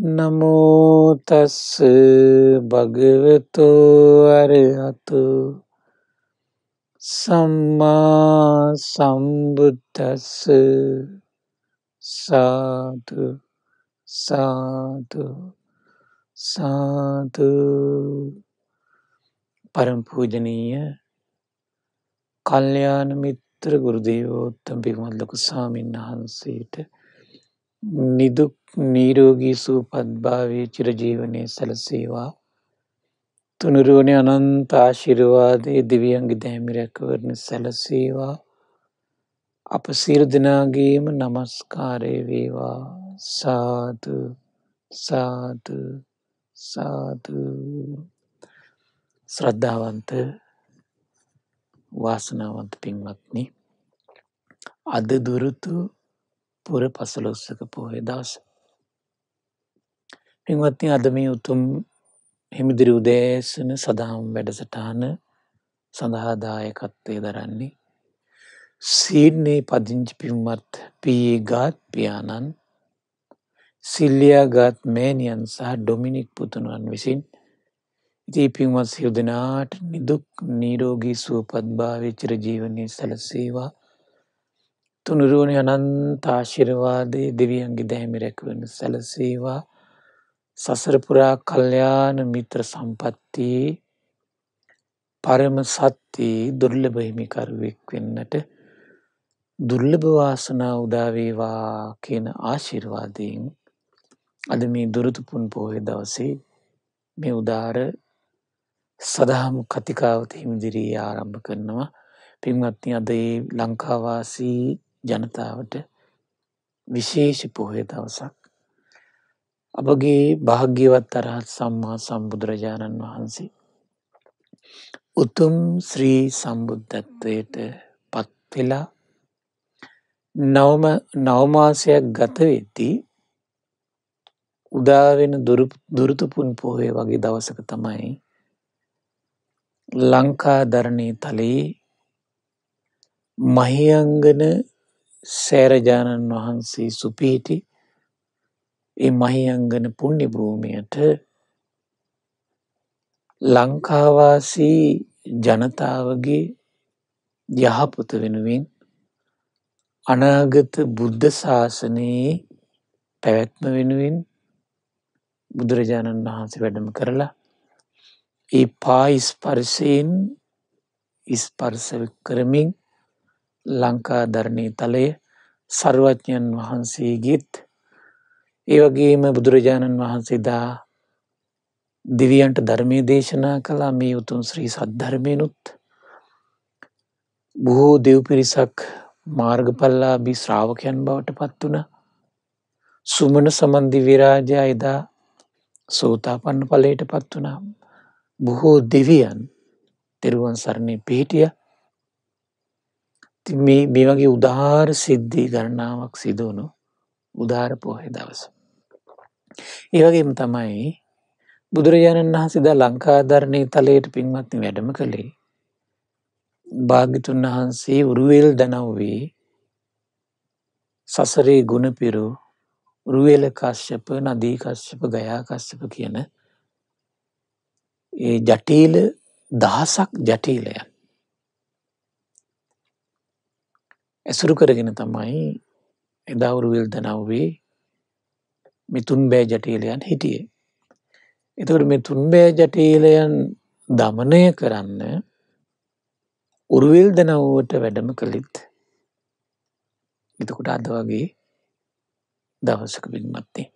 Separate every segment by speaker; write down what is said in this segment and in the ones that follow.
Speaker 1: නමෝ තස් භගවතු අරහතු සම්මා සම්බුද්දස්ස සාදු සාදු සාදු පරම පූජනීය කල්යාණ මිත්‍ර ගුරුදේවෝත්තම පිරිමත් ලොකු ස්වාමීන් වහන්සේට නිදුක් නීරෝගී සූපත්භාවය චිරජීවනය සැලසේවා. තුනුරුවන අනන්ත ආශිරවාදය දෙවියන්ගේ දෑමිරැකවරණ සැලසේවා. අප සීරදිනාගේම නමස්කාරය වේවා සාතු සාතු සාතු ශ්‍රද්ධාවන්ත වාසනාවන්ත පින්වත්නි අද දුරුතු පුර පසලොස්සක පොහේ දවස. පින්වත්ති අද මේ උතුම් හිමිදිරි උදේශන සඳහම් වැඩසටාන සඳහාදායකත්වය දරන්නේ. සීඩ්නේ පදිංචි පින්වත් පී ගාත් පියාණන් සිල්ලියගත් මෑනියන් සහ ඩොමිනික් පුතුණුවන් විසින් ඉති පින්වත් සියුදනාට නිදුක් නීරෝගී සුවපත්භාවචර ජීවනය සැලසේවා තුනුරුවනි අනන්ත ආශිර්වාදයේ දෙවියන්ගේ දැහැමි රැකවනු සැලසේවා සසරපුරා කල්්‍යාන මිත්‍ර සම්පත්තියේ පරම සත්තියේ දුර්ලභහිමිකරුවෙක් වෙන්නට දුර්ලභවාසනා උදාවේවා කියන ආශිර්වාදයෙන් අද මේ දුරතුපුන් පොහය දවසේ මේ උදාර සදහම් කතිකාවත හිමිදිරී ආරම්භ කරනවා පින්වත්ති අදේ ලංකාවාසී ජනතාවට විශේෂ පොහේ දවසක්. අපගේ භාග්‍යවත් අරහත් සම්මා සම්බුදුරජාණන් වහන්සේ. උතුම් ශ්‍රී සම්බුද්ධත්වයට පත්වෙලා නවම නවමාසයක් ගතවෙද්දී උදාවෙන දුරතුපුන් පොහය වගේ දවසක තමයි ලංකා ධරණය තලයේ මහියංගන සෑරජාණන් වහන්සේ සුපිහිටි ඒ මහියංගන පුුණ්ණි භූමියට ලංකාවාසී ජනතාවගේ යහපත වෙනුවෙන් අනාගත බුද්ධ ශාසනයේ පැවැත්ම වෙනුවෙන් බුදුරජාණන් වහන්සේ වැඩම කරලා ඒ පා ඉස්පර්සයෙන් ඉස්පර්ස කරමින් ලංකාධරණී තලය සර්වඥන් වහන්සේ ගිත් ඒවගේම බුදුරජාණන් වහන්සේදා දිවියන්ට ධර්මය දේශනා කලා මේ උතුන් ශ්‍රී සද්ධර්මයනුත් බොහෝ දෙව් පිරිසක් මාර්ගපල්ලා බි ශ්‍රාවකයන් බවට පත් වුණ සුමන සමන්දි විරාජා එදා සෝතාපන්න පලයට පත් වනා බොහෝ දෙවියන් තෙරුවන් සරණය පිහිටියා මේ මේ වගේ උදාර සිද්ධී ගණනාවක් සිදුවුණු උදාර පොහෙ දවස. ඒවගේම තමයි බුදුරජාණන් වහන්සිදා ලංකාධරණය තලයට පින්වත්ති වැඩම කළේ. භාගිතුන් වහන්සේ උරුවල් දනව්වී සසරේ ගුණපිරු රුවල කශ්‍යප නදීකශ්‍යප ගයාකශ්‍යප කියන ඒ ජටීල දහසක් ජටීලයන් ඇසුරු කරගෙන තමයි එදවුරුවෙල් දනව්වේ මිතුන් බෑ ජටේලයන් හිටිය. එතකට මේ තුන්බෑ ජටේලයන් දමනය කරන්න උරුවෙල් දනව්වට වැඩම කළිත් එතකොට අද වගේ දවසක පිල්මත්තේ.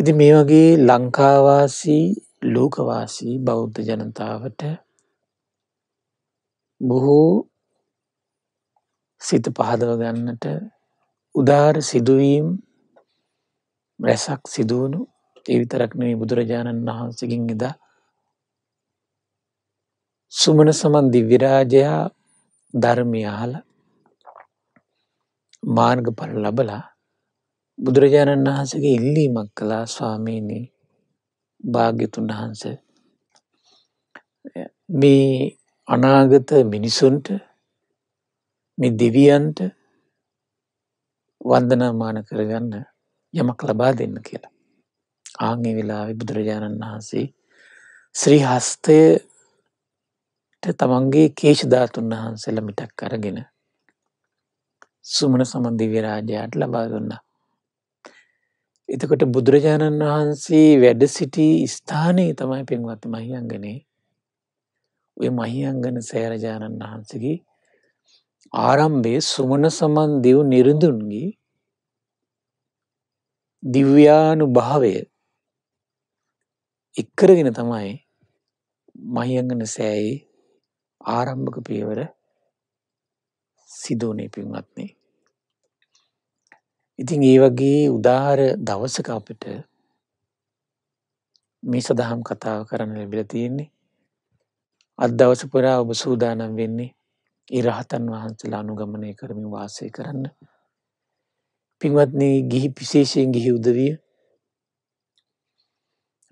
Speaker 1: ඉති මේ වගේ ලංකාවාසී ලෝකවාසී බෞද්ධ ජනතාවට බොහෝ සිත පහදව ගන්නට උදාර සිදුවීම් රැසක් සිදුවනු ඒවිතරක්නේ බුදුරජාණන් වහන්සකින් එදා සුමන සමන්දි විරාජයා ධර්මයාහල මාර්ගඵල ලබලා බුදුරජාණන් වහන්සගේ ඉල්ලීමක් කළා ස්වාමීනී භාග්‍යතුන් වහන්ස මේ අනාගත මිනිසුන්ට මේ දෙවියන්ට වන්දනාමාන කරගන්න යමක් ලබා දෙන්න කියලා. ආංගේ වෙලා බුදුරජාණන් වහන්සේ ශ්‍රී හස්තය තමන්ගේ කේශධාතුන් වහන්සේල මිටක් කරගෙන සුමන සමන්දිවි රාජයාට ලබා දුන්නා. එතකොට බුදුරජාණන් වහන්සේ වැඩ සිටි ස්ථානයේ තමයි පෙන්වත්ත මහියංගනේ ඔය මහියංගන සෑරජාණන් වහන්සගේ ආරම්භයේ සුමන සමන් දෙව් නිරුඳුන්ගේ දිව්‍යානු භාවය එක්කරගෙන තමයි මහියංගන සෑයි ආරම්භක පියවර සිදුවනේ පින්වත්නේ. ඉතින් ඒ වගේ උදාර දවසක අපට මේ සදහම් කතාව කරන්න ලැබිල තියෙන්නේ අත් දවස පුරා ඔබ සූදානම් වෙන්නේ ඉරහතන් වහන්සලා අනුගමනය කරමින් වාසය කරන්න. පින්වත්න්නේ ගිහි පිශේෂයෙන් ගිහි උදවිය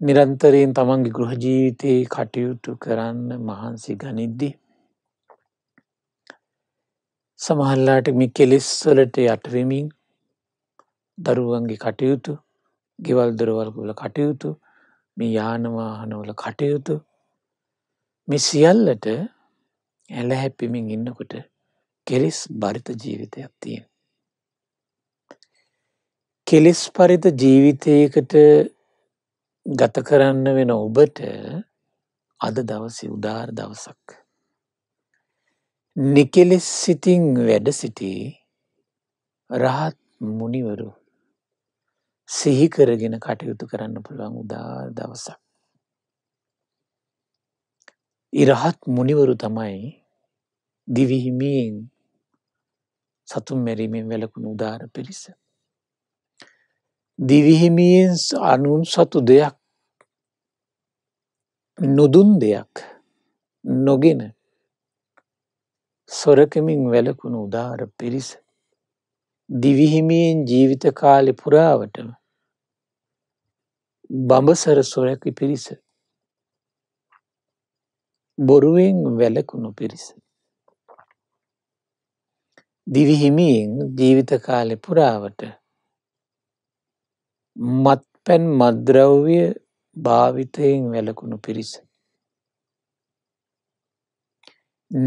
Speaker 1: නිරන්තරයෙන් තමන්ගේ ගෘහ ජීවිතයේ කටයුතු කරන්න මහන්සි ගනිද්දි. සමහල්ලාට මි කෙලෙස්වලට යටවෙමින් දරුවන්ගේ කටයුතු ගෙවල් දොරවල්ගල කටයුතු මේ යානවාහනවල කටයුතු මෙ සියල්ලට ඇලහැප්පෙමින් ඉන්නකොට කෙලෙස් බරිත ජීවිතයක් තියෙන. කෙලෙස් පරිත ජීවිතයකට ගත කරන්න වෙන ඔබට අද දවසි උදාර් දවසක්. නිකෙලෙස් සිතින් වැඩ සිටි රහත් මුනිවරු සිහිකරගෙන කටයුතු කරන්න පුළුවන් උදාර් දවසක්. ඉරහත් මුනිවරු තමයි දිවිහිමියෙන් සතුම් මැරීමෙන් වැලකුණු උදාර පිරිස. දිවිහිමියෙන් අනුන් සතු දෙයක් නොදුන් දෙයක් නොගෙන සොරකමින් වැලකුණු උදාර පිරිස දිවිහිමියෙන් ජීවිත කාලෙ පුරාවටම බඹසර සොරැකි පිරිස බොරුවෙන් වැලකුණු පිරිස දිවිහිමියෙන් ජීවිත කාලෙ පුරාවට මත් පැන් මද්‍රව්‍ය භාවිතයෙන් වැලකුණු පිරිස.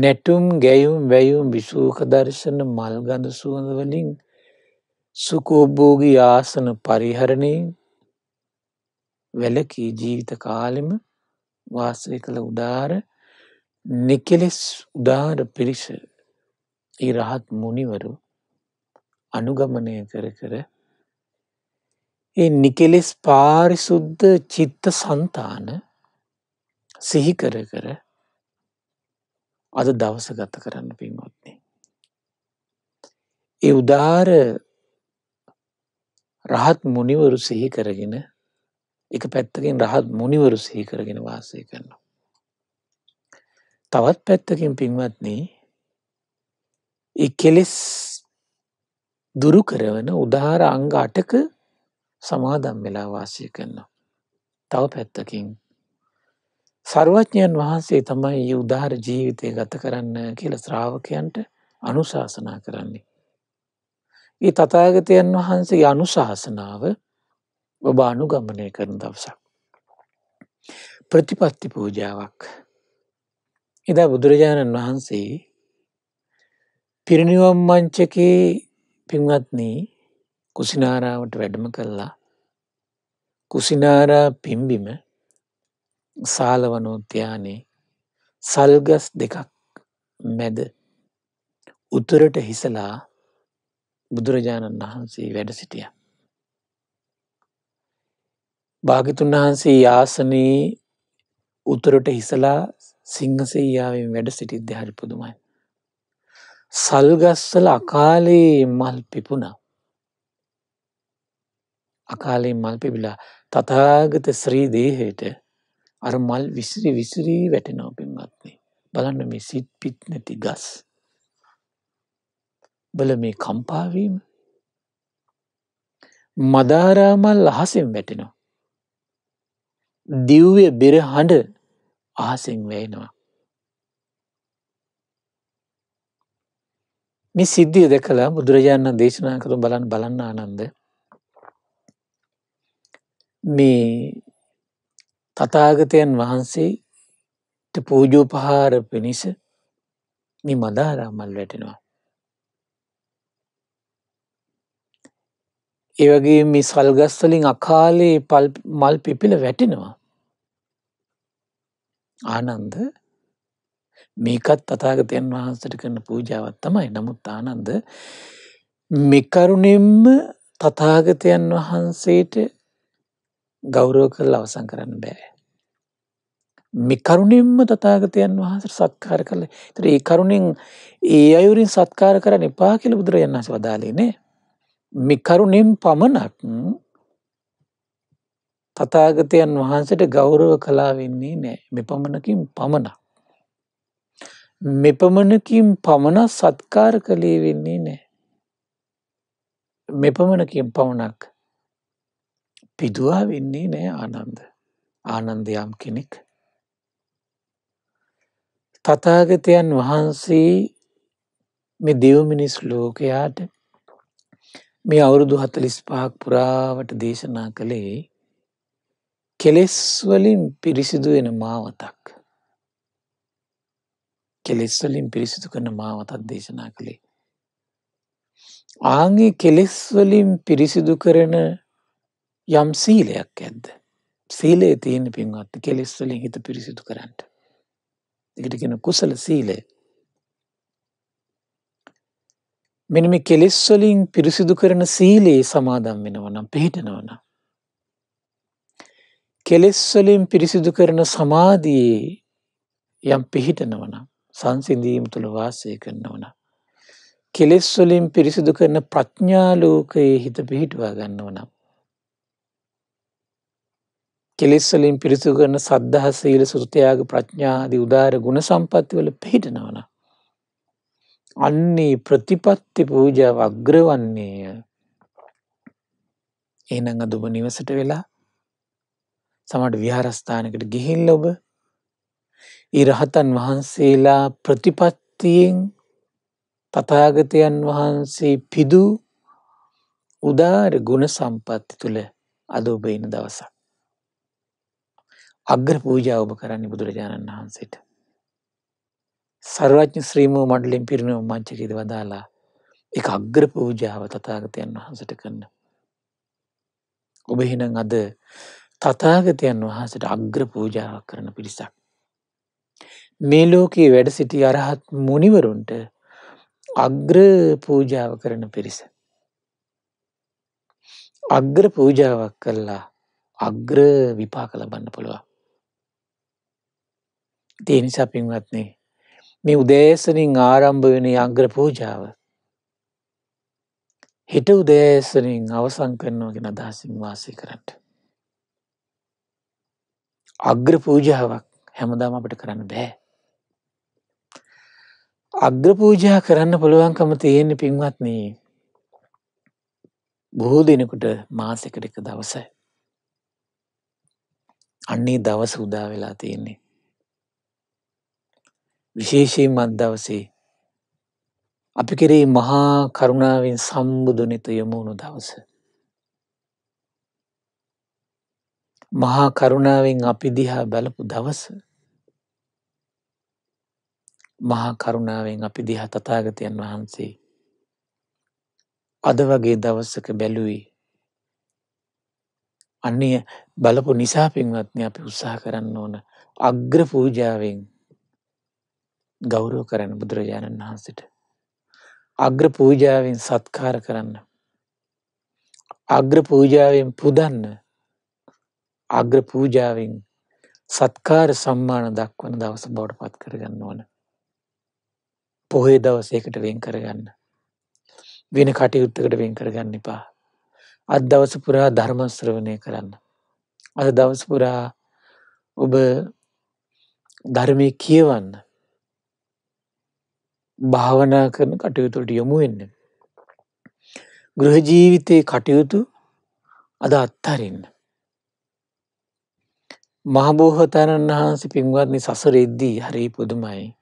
Speaker 1: නැටුම් ගැයුම් වැයුම් විසූක දර්ශන මල්ගඳ සුවඳවලින් සුකෝබ්බෝගී ආසන පරිහරණයෙන් වැලකී ජීවිත කාලෙම වාසය කළ උදාර නිකෙලෙස් උදාර පිරිස ඒ රහත් මුනිවරු අනුගමනය කර කර ඒ නිකෙලෙස් පාරිසුද්ධ චිත්ත සන්තාන සිහිකර කර අද දවස ගත කරන්න පින්වත්න්නේ. ඒ උදාර රහත් මුනිවරු සිහි කරගෙන එක පැත්තකින් රහත් මුනිවරු සිහි කරගෙන වාසය කරනවා. තවත් පැත්තකින් පින්වත්න්නේ ඒ කෙලෙස් දුරු කරවන උදාහර අංග අටක සමාදම් වෙලා වාසය කරනවා. තව පැත්තකින්. සර්වඥයන් වහන්සේ තමයි ඒ උදාහර ජීවිතය ගත කරන්න කියල ශ්‍රාවකයන්ට අනුශාසනා කරන්නේ. ඒ තතාගතයන් වහන්සේ අනුශාසනාව ඔබ අනුගමනය කරන දවසක්. ප්‍රතිපත්ති පූජාවක් එදා බුදුරජාණන් වහන්සේ පිරිනිවම් මංචකේ පින්වත්නී කුසිනාරාවට වැඩම කල්ලා කුසිනාරා පිම්බිම සාලවනෝද්‍යානේ සල්ගස් දෙකක් මැද උතුරට හිසලා බුදුරජාණන් වහන්සේ වැඩ සිටිය. භාගිතුන් වහන්සේ ආසනයේ උතුරට හිසලා සිංහසේයාවෙන් වැඩ සිටිද්‍ය හරි පුදුමයි. සල්ගස්සල අකාලයේ මල් පිපුණා. අකාලේ මල් පිබිලා තතාගත ශ්‍රී දේහයට අර මල් විසිරි විසිරී වැටෙනව පින්වත්න්නේ. බලන්න මේ සිත් පිත් නැති ගස්. බල මේ කම්පාවීම මදාරාමල් අහසෙන් වැටෙනවා. දිව්ය බෙර හඬ අහසෙන් වැයෙනවා. මේ සිද්ධිය දැකලා බුදුරජාණන් දේශනා කරු බලන් බලන්න ආනන්ද මේ තතාගතයන් වහන්සේට පූජෝපහාර පිණිස මේ මදාරාමල් වැටෙනවා. ඒවගේ මේ සල්ගස්වලින් අකාලයේ මල් පිපිල වැටෙනවා. ආනන්ද මේකත් තතාගතයන් වහන්සට කරන පූජාවත් තමයි නමුත් ආනන්ද මෙකරුණෙම්ම තතාගතයන් වහන්සේට ගෞරෝ කරල අවසං කරන්න බෑ. මිකරුණෙන්ම තතාගතයන් වහන්සට සත්කාර කරල තර ඒ කරුණෙන් ඒ අයුරින් සත්කාර කරන එපා කියල බුදුරජන් වහස වදාලනේ මිකරුණෙන් පමණක් තතාගතයන් වහන්සට ගෞරව කලා වෙන්නේ නෑ මෙ පමණකින් පමණක් මෙපමණකින් පමණක් සත්කාර කළේ වෙන්නේ නෑ. මෙපමණකින් පමණක් පිදවා වෙන්නේ නෑ ආනන්ද ආනන්දයම් කෙනෙක්. තතාගතයන් වහන්සේ මේ දෙව් මිනිස් ලෝකයාට මේ අවුරුදු හතලිස් පහක් පුරාවට දේශනා කළේ කෙලෙස්වලින් පිරිසිදු වෙන මාවතක්. කෙලෙස් වලින් පිරිසිදු කරන මාවතක් දේශනා කළේ. ආංගේ කෙලෙස් වලින් පිරිසිදු කරන යම් සීලයක් ඇද්ද. සීලේ තියෙන පින්වත් කෙලෙස් වලින් හිත පිරිසිදු කරන්නට. එකටගෙන කුසල සීලය. මෙනම කෙලෙස් වලින් පිරිසිදු කරන සීලයේ සමාදම් වෙනවනම් පිහිටනවන. කෙලෙස් වලින් පිරිසිදු කරන සමාධයේ යම් පිහිටනවනම් සංසිඳීම් තුළ වාසය කරන්න ඕන. කෙලෙස් වලින් පිරිසිදු කරන ප්‍රඥාලෝකයේ හිත පිහිටවා ගන්න ඕන. කෙලෙස්වලින් පිරිසු කරන සද්ධහ සීල සෘතියාග ප්‍රඥාදී උදාර ගුණ සම්පත්තිවල පිහිටනවන. අන්නේ ප්‍රතිපත්ති පූජාව අග්‍රවන්නේය එනඟ දුබ නිවසට වෙලා සමට විහාරස්ථානකට ගිහිල්ල ඔබ ඉරහතන් වහන්සේලා ප්‍රතිපත්තියෙන් තතාගතයන් වහන්සේ පිදු උදාර ගුණ සම්පත්ති තුළ අද ඔබ ඉන්න දවස. අග්‍ර පූජා ඔබ කරන්න බුදුරජාණන් වහන්සේට. සර්වඥ ශ්‍රීමූ මඩලින් පිරිණ උමංචකිද වදාලා එක අග්‍ර පූජාව තතාගතයන් වහන්සට කන්න. ඔබ හිනම් අද තතාගතයන් වහන්සට අග්‍ර පූජාවක් කරන පිරිසක්. මේ ලෝකයේ වැඩ සිටි අරහත් මුනිවරුන්ට අග්‍ර පූජාව කරන පිරිස. අග්‍ර පූජාවක් කරලා අග්‍ර විපාක ලබන්න පුළුවන්. තිය නිසා පින්වත්නේ මේ උදේසනින් ආරම්භ වෙන අග්‍ර පූජාව හිට උදේසනින් අවසං කරනෝගෙන අදහසින් වාසය කරට. අග්‍ර පූජාවක් හැමදාම අපට කරන්න බෑ. අග්‍රපූජා කරන්න පුළුවන්කම තියෙන පින්වත්න බොහෝ දෙනකුට මාසකට එක දවසයි. අන්නේ දවස උදා වෙලා තියෙන්නේ. විශේෂයෙන් මත් දවසේ අපි කෙරේ මහා කරුණාවෙන් සම්බුදුනෙත යොමුණු දවස. මහා කරුණාවෙන් අපි දිහා බැලපු දවස මහා කරුණාවෙන් අපි දිහා තතාගතයන් වහන්සේ අද වගේ දවස්සක බැලුවේ අන්නේ බලපු නිසා පින්වත්න අපි උත්සාහ කරන්න ඕන අග්‍ර පූජාවෙන් ගෞරව කරන්න බුදුරජාණන් වහන්සට අග්‍ර පූජාවෙන් සත්කාර කරන්න අග්‍ර පූජාවෙන් පුදන්න අග්‍ර පූජාවෙන් සත්කාර සම්මාන දක්වන දවස බවට පත් කරගන්න ඕන පොහේ දවසයකට වෙන් කරගන්න. වෙන කටයුත්තකට වෙන් කරගන්න එපා. අත් දවස පුරා ධර්මස්ත්‍රවණය කරන්න. අද දවස්පුරා ඔබ ධර්මය කියවන්න භාවනා කරන කටයුතුට යොමු වෙන්න. ගෘහ ජීවිතයේ කටයුතු අද අත්හරන්න. මහබෝහතණන් වහන්සේ පින්වත්නි සසර එද්දී හරි පුදුමයි.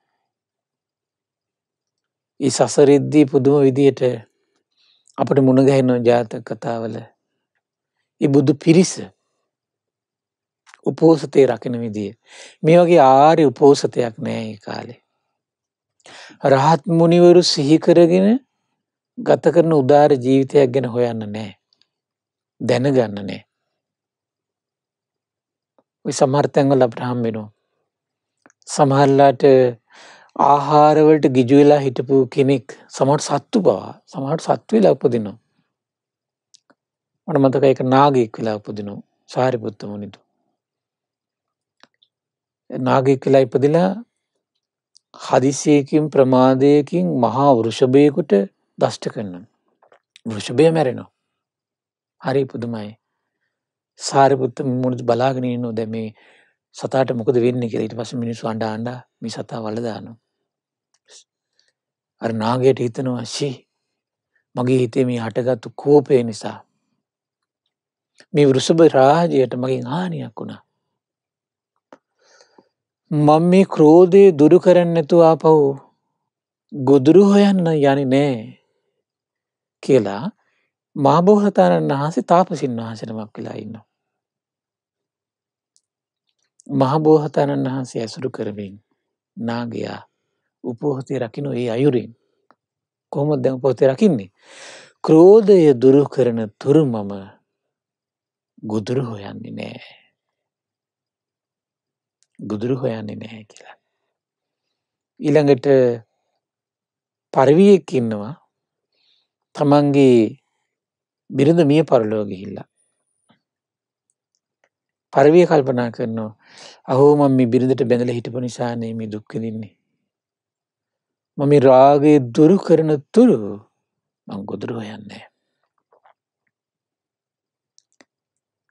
Speaker 1: ඒ සසරිද්දී පුදුම විදියට අපට මුණගැහෙන ජාතක කතාවල ඒ බුදු පිරිස උපෝසතය රකින විදිය. මේ වගේ ආරි උපෝසතයක් නෑ ඒ කාලේ. රහත් මුනිවරු සිහිකරගෙන ගත කරන උදාර ජීවිතයක් ගැන හොයන්න නෑ. දැනගන්න නෑ. සමර්තැන්වල අප්‍රහම් වෙනවා. සමහල්ලාට ආහාරවලට ගිජුවෙලා හිටපු කෙනෙක් සමට සත්තු බවා සමහට සත්තු වෙලා උපදිනවා. මට මතක එක නාගෙක් වෙලා උපදිනු සාරිපුත්ත මනිතු. නාගෙක් වෙලා ඉපදිලා හදිසියකින් ප්‍රමාදයකින් මහා වෘෂභයකුට දෂ්ට කරන්න. වෘෂභය මැරෙනවා. හරි පුදුමයි. සාරිපුත්ත මුණු බලාගෙනනු දැමේ සතාට මොකද වෙන්න කෙරට පස මිනිසු අන්ඩ අන්ඩ මි සතා වලදානවා. අර නාගයට හිතනවා ශී මගේ හිතේ මේ අටගත්තු කෝපය නිසා. මේ වෘෂභ රාජයට මගින් හානියක් වුණා. මං මේ ක්‍රෝධය දුරු කරන්නැතුව ආපව් ගොදුරු හොයන්න යනි නෑ කියලා මහබෝහතාණන් වහන්සේ තාපසින් වහසනමක් කියලා ඉන්න. මහබෝහතාණන් වහන්සේ ඇසුරු කරමින් නාගයා උපහොතේ රකින ඒ අයුරින් කොහොමත් දැම පොතේ රකින්නේ. ක්‍රෝධය දුරු කරන තුරු මම ගුදුරු හොයන්නේ නෑ. ගුදුරු හොයන්නේ නැහැ කියලා. ඊළඟට පරිවියෙක් ඉන්නවා තමන්ගේ බිරිඳ මිය පරලෝ ගිහිල්ලා. පරවිය කල්පනා කරනවා අහෝ මම බිරිඳට බැඳල හිටපු නිසානේ මේ දුක්කදින්නේ. මම රාගේ දුරු කරන තුරු මං ගොදුරුව යන්නේ.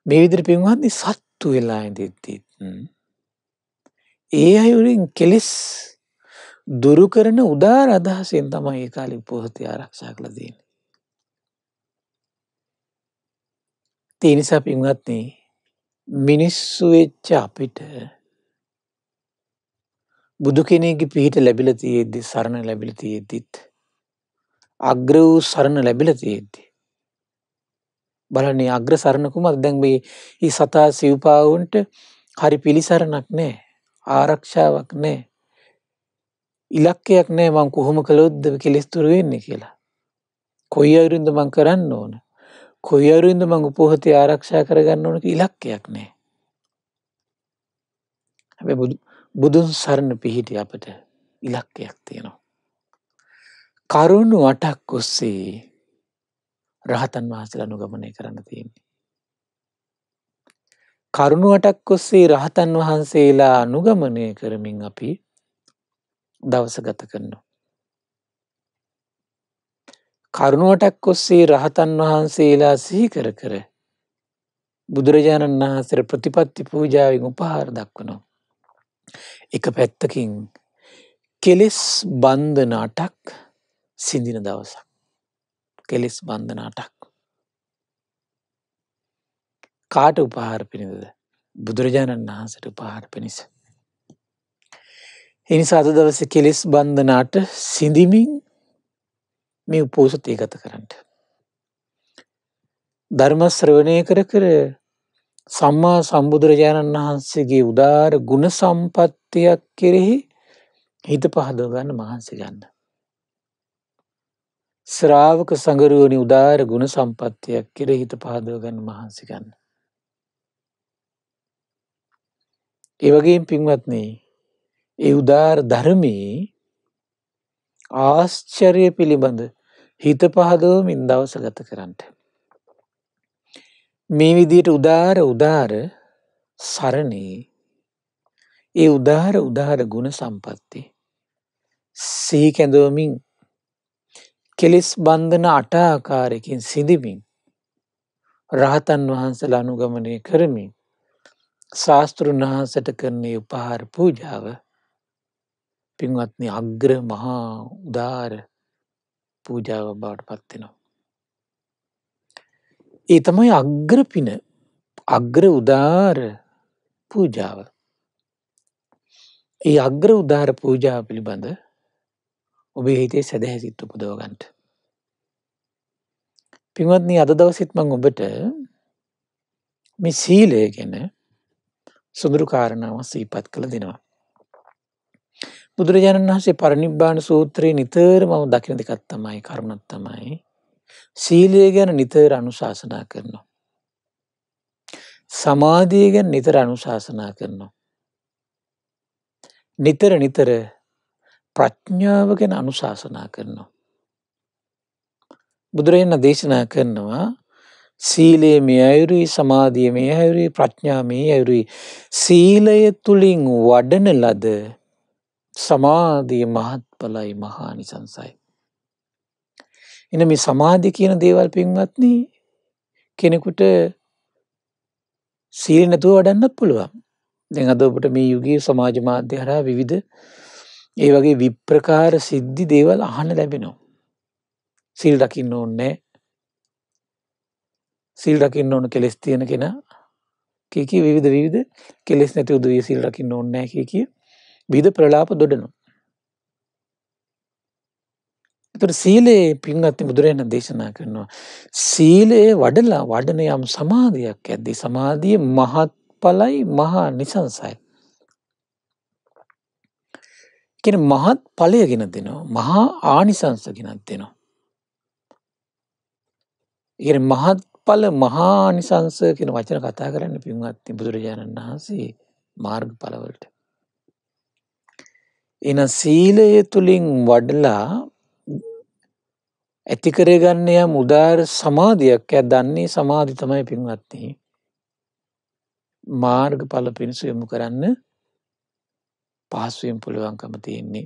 Speaker 1: මේ විදිර පින්වාද සත්තු වෙලායිදෙද්දී. ඒ අයුරින් කෙලෙස් දුරු කරන උදාර අදහසෙන් තමයි ඒ කාලි පොහොතය ආරක්ෂා කළ දීන. තිනිසා පින්වත්න්නේ මිනිස්සු වෙච්ච අපිට බුදු කෙනෙකි පිහිට ලැබිලතියෙද්දි සරණ ලැබිලතියෙද්දිත්. අග්‍ර වූ සරණ ලැබිලතියෙද්දි. බලන්නේ අග්‍ර සරණකුමක් දැන්බේ ඒ සතා සිව්පාවුන්ට හරි පිළිසරණක් නෑ ආරක්ෂාවක් නෑ ඉලක්කයක් නෑ මං කොහොම කළොද්ද කෙලෙස්තුර වෙන්නේ කියලා. කොයි අයුරුන්ද මං කරන්න ඕන කොයි අරුන්ද මං උපොහොතේ ආරක්ෂා කරගන්න ඕනක ඉලක්කයක් නෑ. හැබ බුදු බුදුන් සරණ පිහිටි අපට ඉලක්කයක් තියෙනවා. කරුණු අටක් ඔස්සේ රහතන් වහන්සේලා අනුගමනය කරන්න තියෙන්නේ. කරුණු අටක් ඔස්සේ රහතන් වහන්සේලා අනුගමනය කරමින් අපි දවස ගත කරනවා. කරුණුවටක් ඔස්සේ රහතන් වහන්සේලා සිහිකර කර බුදුරජාණන් වහන්සේට ප්‍රතිපත්ති පූජාවෙන් උපහාර දක්වනවා. එක පැත්තකින් කෙලෙස් බන්ධනාටක් සිඳින දවසක්. කෙලෙස් බන්ධනාටක්. කාට උපහාර පිණිඳද බුදුරජාණන් වහන්සට උපහාර පිණිස. එනිසා අද දවස කෙලෙස් බන්ධනාට සිඳිමින් මේ උපෝසත ඒගත කරන්නට. ධර්මශ්‍රවණය කර කර සම්මා සම්බුදුරජාණන් වහන්සේගේ උදාර ගුණ සම්පත් සත්‍යයක් කෙරෙහි හිත පහදවගන්න මහන්සි ගන්න. ශ්‍රාවක සඟරුවනි උදාර ගුණ සම්පත්තියක් කෙර හිත පහදවගන්න මහන්සි ගන්න. ඒවගේ පින්වත්නේ ඒ උදාර් ධර්මී ආශ්චරය පිළිබඳ හිත පහදවමින් දවස ගත කරන්නට. මේ විදියට උදාර උදාර සරණී ඒ උදාහර උදාහර ගුණ සම්පත්ති. සිහි කැඳවමින් කෙලෙස් බන්ධන අටාආකාරයකින් සිදිමින් රහතන් වහන්සල අනුගමනය කරමින් ශාස්තෘන් වහන්සට කරන්නේ උපහාර පූජාව පින්වත්න අග්‍ර මහා උදාර පූජාව බවට පත්වෙනවා. ඒ තමයි අග්‍ර පින අග්‍ර උදාර පූජාව ඒ අග්‍ර උදාර පූජාව පිළිබඳ ඔබේ හිතේ සැදැහැ සිත්තු පුදවගන්ට. පින්වත්නී අද දවසිත්මං ඔබට මේ සීලය ගැන සුදුරු කාරණාව සීපත් කළ දෙනවා. බුදුරජාණන් වහන්සේ පරණිබ්බාන සූත්‍රයේ නිතර මම දකින දෙකත් තමයි කරුණත් තමයි සීලය ගැන නිතර අනුශාසනා කරනවා. සමාධිය ගැන නිතර අනුශාසනා කරනවා. නිතර නිතර ප්‍රඥ්ඥාව ගැන අනුශාසනා කරනවා. බුදුරජන්න දේශනා කරනවා සීලයේ මේ අයුරුයි සමාධිය මේ අයුරුයි ප්‍රඥාමී අයුරුයි සීලය තුළින් වඩන ලද සමාධිය මහත්ඵලයි මහානි සංසයි. එන මේ සමාධි කියන දේවල් පින්වත්න කෙනෙකුට සීල නැතුව වඩන්නත් පුළුවන් දෙ අද ඔබට මේ යුගේ සමාජ මාධ්‍යහරා විවිධ ඒ වගේ විප්‍රකාර සිද්ධි දේවල් අහන්න ලැබෙනවා. සිල් රකින්න ඕන්නෑ සිල් රකින්න ඕන කෙලෙස් තියෙන කෙන කියකි විධ විධ කෙලෙස් නැති උදවිය සිල් රකින්න ඕන්නෑ කිය කිය විධ ප්‍රලාප දොඩනු. තුට සීලයේ පින්ගත්ති බුදුරයණන් දේශනා කරනවා. සීලයේ වඩලා වඩන යම් සමාධයක් ඇද්දී සමාධිය මහත් ඵලයි මහා නිසංසයි. කියන මහත් ඵලය ගෙන දෙනවා මහා ආනිසංස ගෙනත් දෙනවා. ඉගෙන මහත් ඵල මහා නිසංස කෙන වචන කතා කරන්න පින්වත් බුදුරජාණන් වහන්සේ මාර්ග පලවලට. එන සීලය තුළින් වඩලා ඇතිකරගන්න යම් උදාර සමාධයක් ඇ දන්නේ සමාධි තමයි පින්වත්න්නේ. මාර්ග පල පිණිස යොමු කරන්න පහසුවෙන් පුළුවන්කම තියෙන්නේ.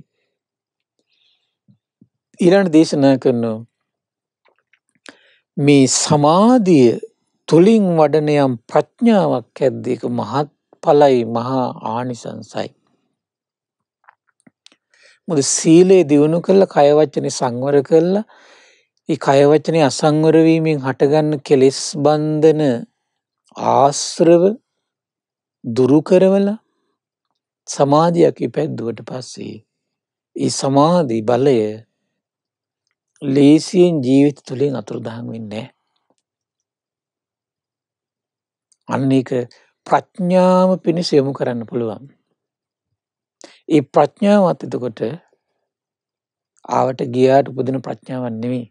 Speaker 1: ඉරණ දේශනා කරනු මේ සමාධිය තුළින් වඩනයම් ප්‍රඥාවක් ඇද්දක මහත් පලයි මහා ආනිසංසයි. මුද සීලයේ දියුණු කල්ල කයවච්චනය සංවර කරලා කයවචනය අසංවරවීමෙන් හටගන්න කෙලෙස් බන්ධන ආශ්‍රව දුරු කරවල සමාධයක් පැද්දුවට පස්සේ ඒ සමාධී බලය ලේසියෙන් ජීවිත තුළින් අතුරුදහන් වෙන්නේ. අන්න එක ප්‍රඥ්ඥාව පිණිස යොමු කරන්න පුළුවන්. ඒ ප්‍රඥාව අතතකොට ආවට ගියාට උපදින ප්‍රඥාවන් නෙවෙයි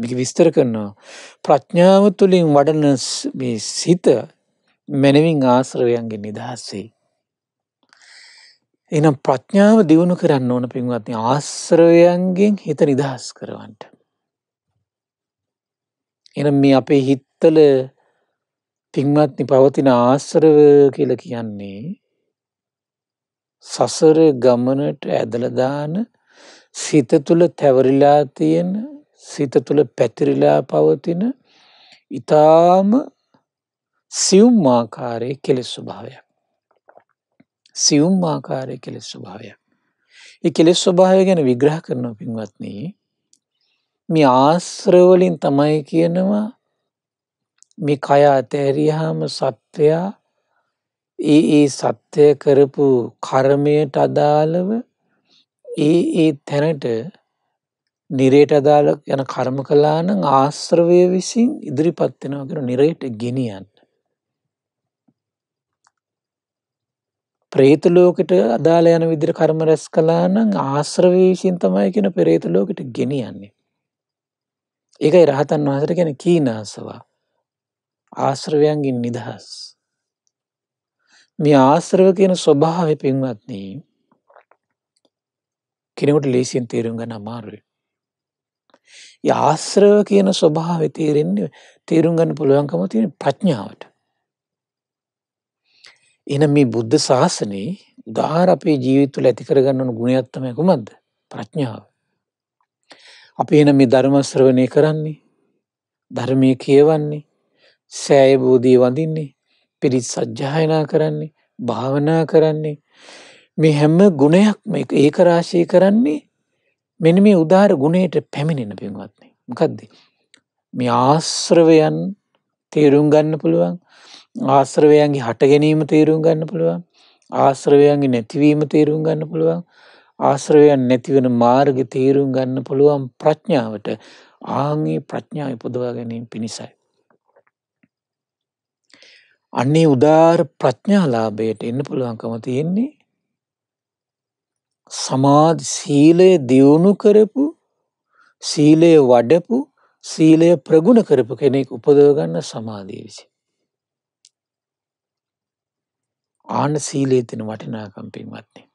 Speaker 1: මික විස්තර කරනවා ප්‍රඥාව තුළින් වඩන සිත මැනවින් ආශ්‍රවයන්ගේ නිදහස්සේ. එනම් ප්‍රඥාව දියුණු කරන්න ඕන පින්වත්න ආශ්‍රවයන්ගෙන් හිත නිදහස් කරවන්ට. එනම් මේ අපේ හිත්තල පින්වත්නි පවතින ආශ්‍රව කියල කියන්නේ සසර ගමනට ඇදලදාන සිත තුළ තැවරිලා තියෙන සිත තුළ පැතිරිලා පවතින ඉතාම සියුම් ආකාරයේ කෙලෙස් ස්වභාවයක්. සියුම් ආකාරය කෙලෙස් ස්වභාවයක්. ඒ කෙලෙස් ස්වභාවය ගැන විග්‍රහ කරනව පින්වත්න මේ ආශ්‍රවලින් තමයි කියනවා මේ කය අතෑරියහාම සත්වයා ඒ ඒ සත්‍යය කරපු කර්මයට අදාළව ඒ ඒ තැනට නිරේට අදාළ යන කර්ම කලාන ආශ්‍රවය විසින් ඉදිරිපත්වෙනවා කර නිරයට ගෙනියන්. പ്രේත ලෝකෙට අදාළ යන විදිහට කර්ම රැස් කළා නම් ආශ්‍රවය විසින් තමයි කියන ප්‍රේත ලෝකෙට ගෙනියන්නේ. ඒකයි රහතන් වහන්සේට කියන්නේ කීනාසවා. ආශ්‍රවයන්ගෙන් නිදහස්. මේ ආශ්‍රව කියන ස්වභාවය පින්වත්නි කෙනෙකුට ලේසියෙන් තේරුම් ගන්න අමාරුයි. ආශ්‍රව කියන ස්වභාවය තේරෙන්නේ තේරුම් ගන්න පුළුවන්කම තියෙන ප්‍රඥාවට. එනම් මේ බුද්ධ ශාසනයේ උදාහර අපේ ජීවිතුල ඇතිකරගන්නන ගුණයක්ත්තමය කුමක්ද ප්‍රඥාව. අපි එන මේ ධර්මස්ශ්‍රවනය කරන්නේ ධර්මය කියවන්නේ සෑයබෝධී වඳින්නේ පිරිත් සජ්්‍යායනා කරන්නේ භාවනා කරන්නේ මේ හැම ගුණයක්ම එක ඒක රාශය කරන්නේ මෙන මේ උදාර ගුණයට පැමිණෙන පින්වත්න්නේ මකක්ද මේ ආශ්‍රවයන් තේරුම් ගන්න පුළුවන් ආශ්‍රවයන්ගේ හට ගැනීම තේරුම් ගන්න පුළුවන් ආශ්‍රවයන්ගේ නැතිවීම තේරුම් ගන්න පුළුවන් ආශ්‍රවයන් නැතිවෙන මාර්ග තේරුම් ගන්න පුළුවන් ප්‍රඥාවට ආංගේ ප්‍රඥාව ඉපදවා ගැනීම පිණිසයි. අන්නේ උදාර් ප්‍රඥාලාභයට එන්න පුළුවන්කම තියෙන්නේ සමාජ සීලය දියුණු කරපු සීලය වඩපු සීලය ප්‍රගුණ කරපු කෙනෙක් උපදව ගන්න සමාධී විසි. ආන සීලේ තින වටිනාකම් පින්වත්න්නේ.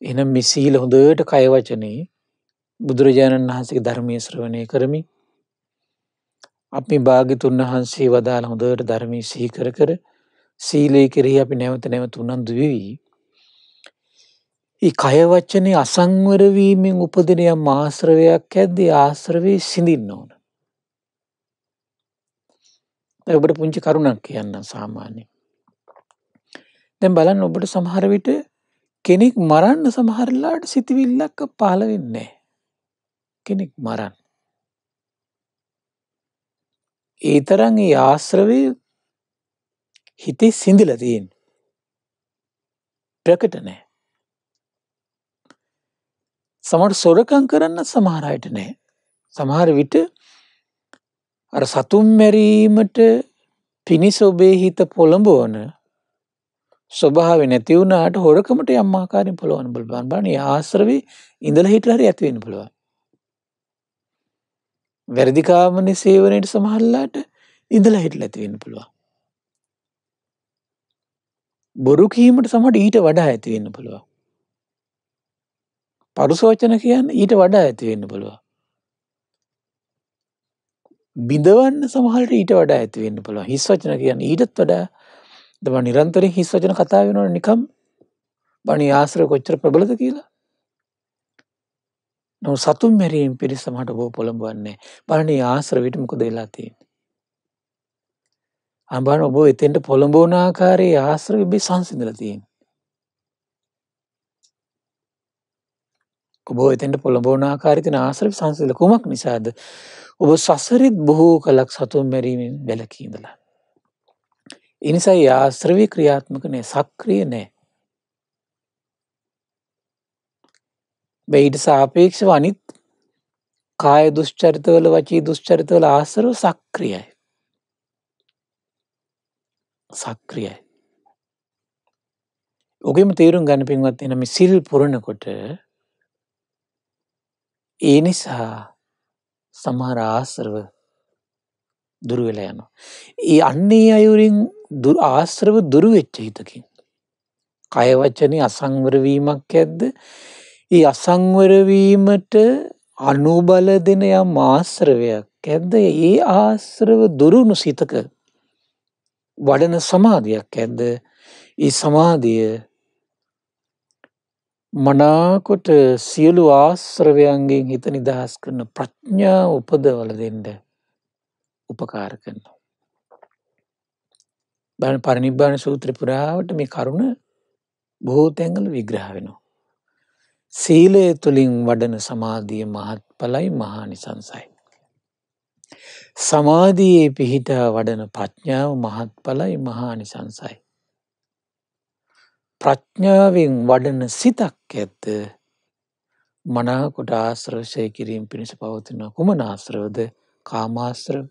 Speaker 1: එනම් මෙ සීල හොඳට කයවචනයේ බුදුරජාණන් වහන්සේ ධර්මය ශ්‍රවණය කරමි අපි භාගිතුන් වහන්සේ වදාළ හොඳට ධර්මී සීකර කර සීලය කෙරෙහි අපි නැවත නැවත උනන්දු වී ඒ කයවච්චනය අසංවරවීමෙන් උපදිනය මාශ්‍රවයක් ඇද්දේ ආශ්‍රවී සිඳින්න ඕන. ඔබට පුංචි කරුණක් කියන්න සාමාන්‍යෙන්. දැම් බලන්න ඔබට සමහරවිට කෙනෙක් මරන්න සමහරලාට සිතිවිල්ලක්ක පාලවෙන්නේ කෙනෙක් මරන්න. ඒතරන් ඒ ආශ්‍රවය හිතේ සිඳිලතියෙන් ප්‍රකට නෑ. සමට සොරකං කරන්න සමහරයට නෑ සමහර විට අ සතුම් මැරීමට පිණිස ඔබේ හිත පොළඹෝන ස්වභාව නැති වුණට හොරකමට යම්මාකාරින් පුළුවන් පුළුවන් බන ආශ්‍රවී ඉඳල හිටලහරි ඇතිවෙන පුළුවන්. වැරදිකාමන සේවනයට සමහල්ලාට ඉඳල හිටල ඇතිවෙන්න පුළුවන්. බොරු කීමට සමට ඊට වඩා ඇතිවෙන්න පුළුවන්. පරුසෝචන කියන්න ඊට වඩා ඇතිවෙන්න පුළුවන්. බිඳවන්න සමහට ඊට වඩා ඇතිවෙන්න පුළුව හිස්වචන කියන්න ඊටත් වඩා දම නිරන්තරින් හිස් වචන කතා වෙනවා නිකම් බනි ආශ්‍රය කොච්චර ප්‍රබලද කියලා නො සතුම් මැරීම් පිරිස මට බෝ පොළඹවන්නේ බණනි ආශ්‍ර විටමකොද වෙලාතිීන් අම්බාන ඔබ එතෙන්ට පොළඹෝනාකාරයේ ආශ්‍ර විබේ සංසිදලතියෙන් ඔබ එතෙන්ට පොළඹෝනාකාරිතින ආශ්‍රව සංසිල කුමක් නිසාද ඔබ සසරිත් බොහෝ කලක් සතුම් මැරීමෙන් බැලකීඳලා ඉනිසයි ආශ්‍රවී ක්‍රියාත්මක නෑ සක්‍රිය නෑ. බැයිට සාපේක්ෂ වනිත් කාය දුෂ්චරිතවල වචී දුෂ්චරිතවල ආසරව සක්‍රියයි. සක්‍රියයි. ඔගෙම තේරුම් ගණ පින්වත් එනම සිල් පුරණකොට ඒ නිසා සමහර ආසරව දුරුවෙලා යනවා. ඒ අන්නේ අයුරින් ආශ්‍රව දුරුවෙච්ච හිතකින්. කයවචනය අසංවරවීමක් ඇද්ද. ඒ අසංවරවීමට අනුබල දෙන යම් ආශ්‍රවයක් ඇද්ද ඒ ආශ්‍රව දුරුණු සිතක වඩන සමාධයක් ඇද්ද ඒ සමාධිය මනාකොට සියලු ආශ්‍රවයන්ගෙන් හිත නිදහස් කරන ප්‍රඥා උපදවල දෙන්ඩ උපකාර කරන්න. බලන පරිනිබ්බාන සූත්‍ර පුරාවට මේ කරුණ බොහෝතැන්ගල විග්‍රහ වෙනවා. සීලය තුළින් වඩන සමාධිය මහත් පලයි මහානිසංසයි. සමාධයේ පිහිටා වඩන ප්‍රඥාව මහත් පලයි මහානිසංසයි. ප්‍රඥාවෙන් වඩන සිතක් ඇත්ත මනාකොට ආශ්‍රවශය කිරීම පිණිස පවතිනවා කුමන ආශ්‍රවද කාමාශ්‍රව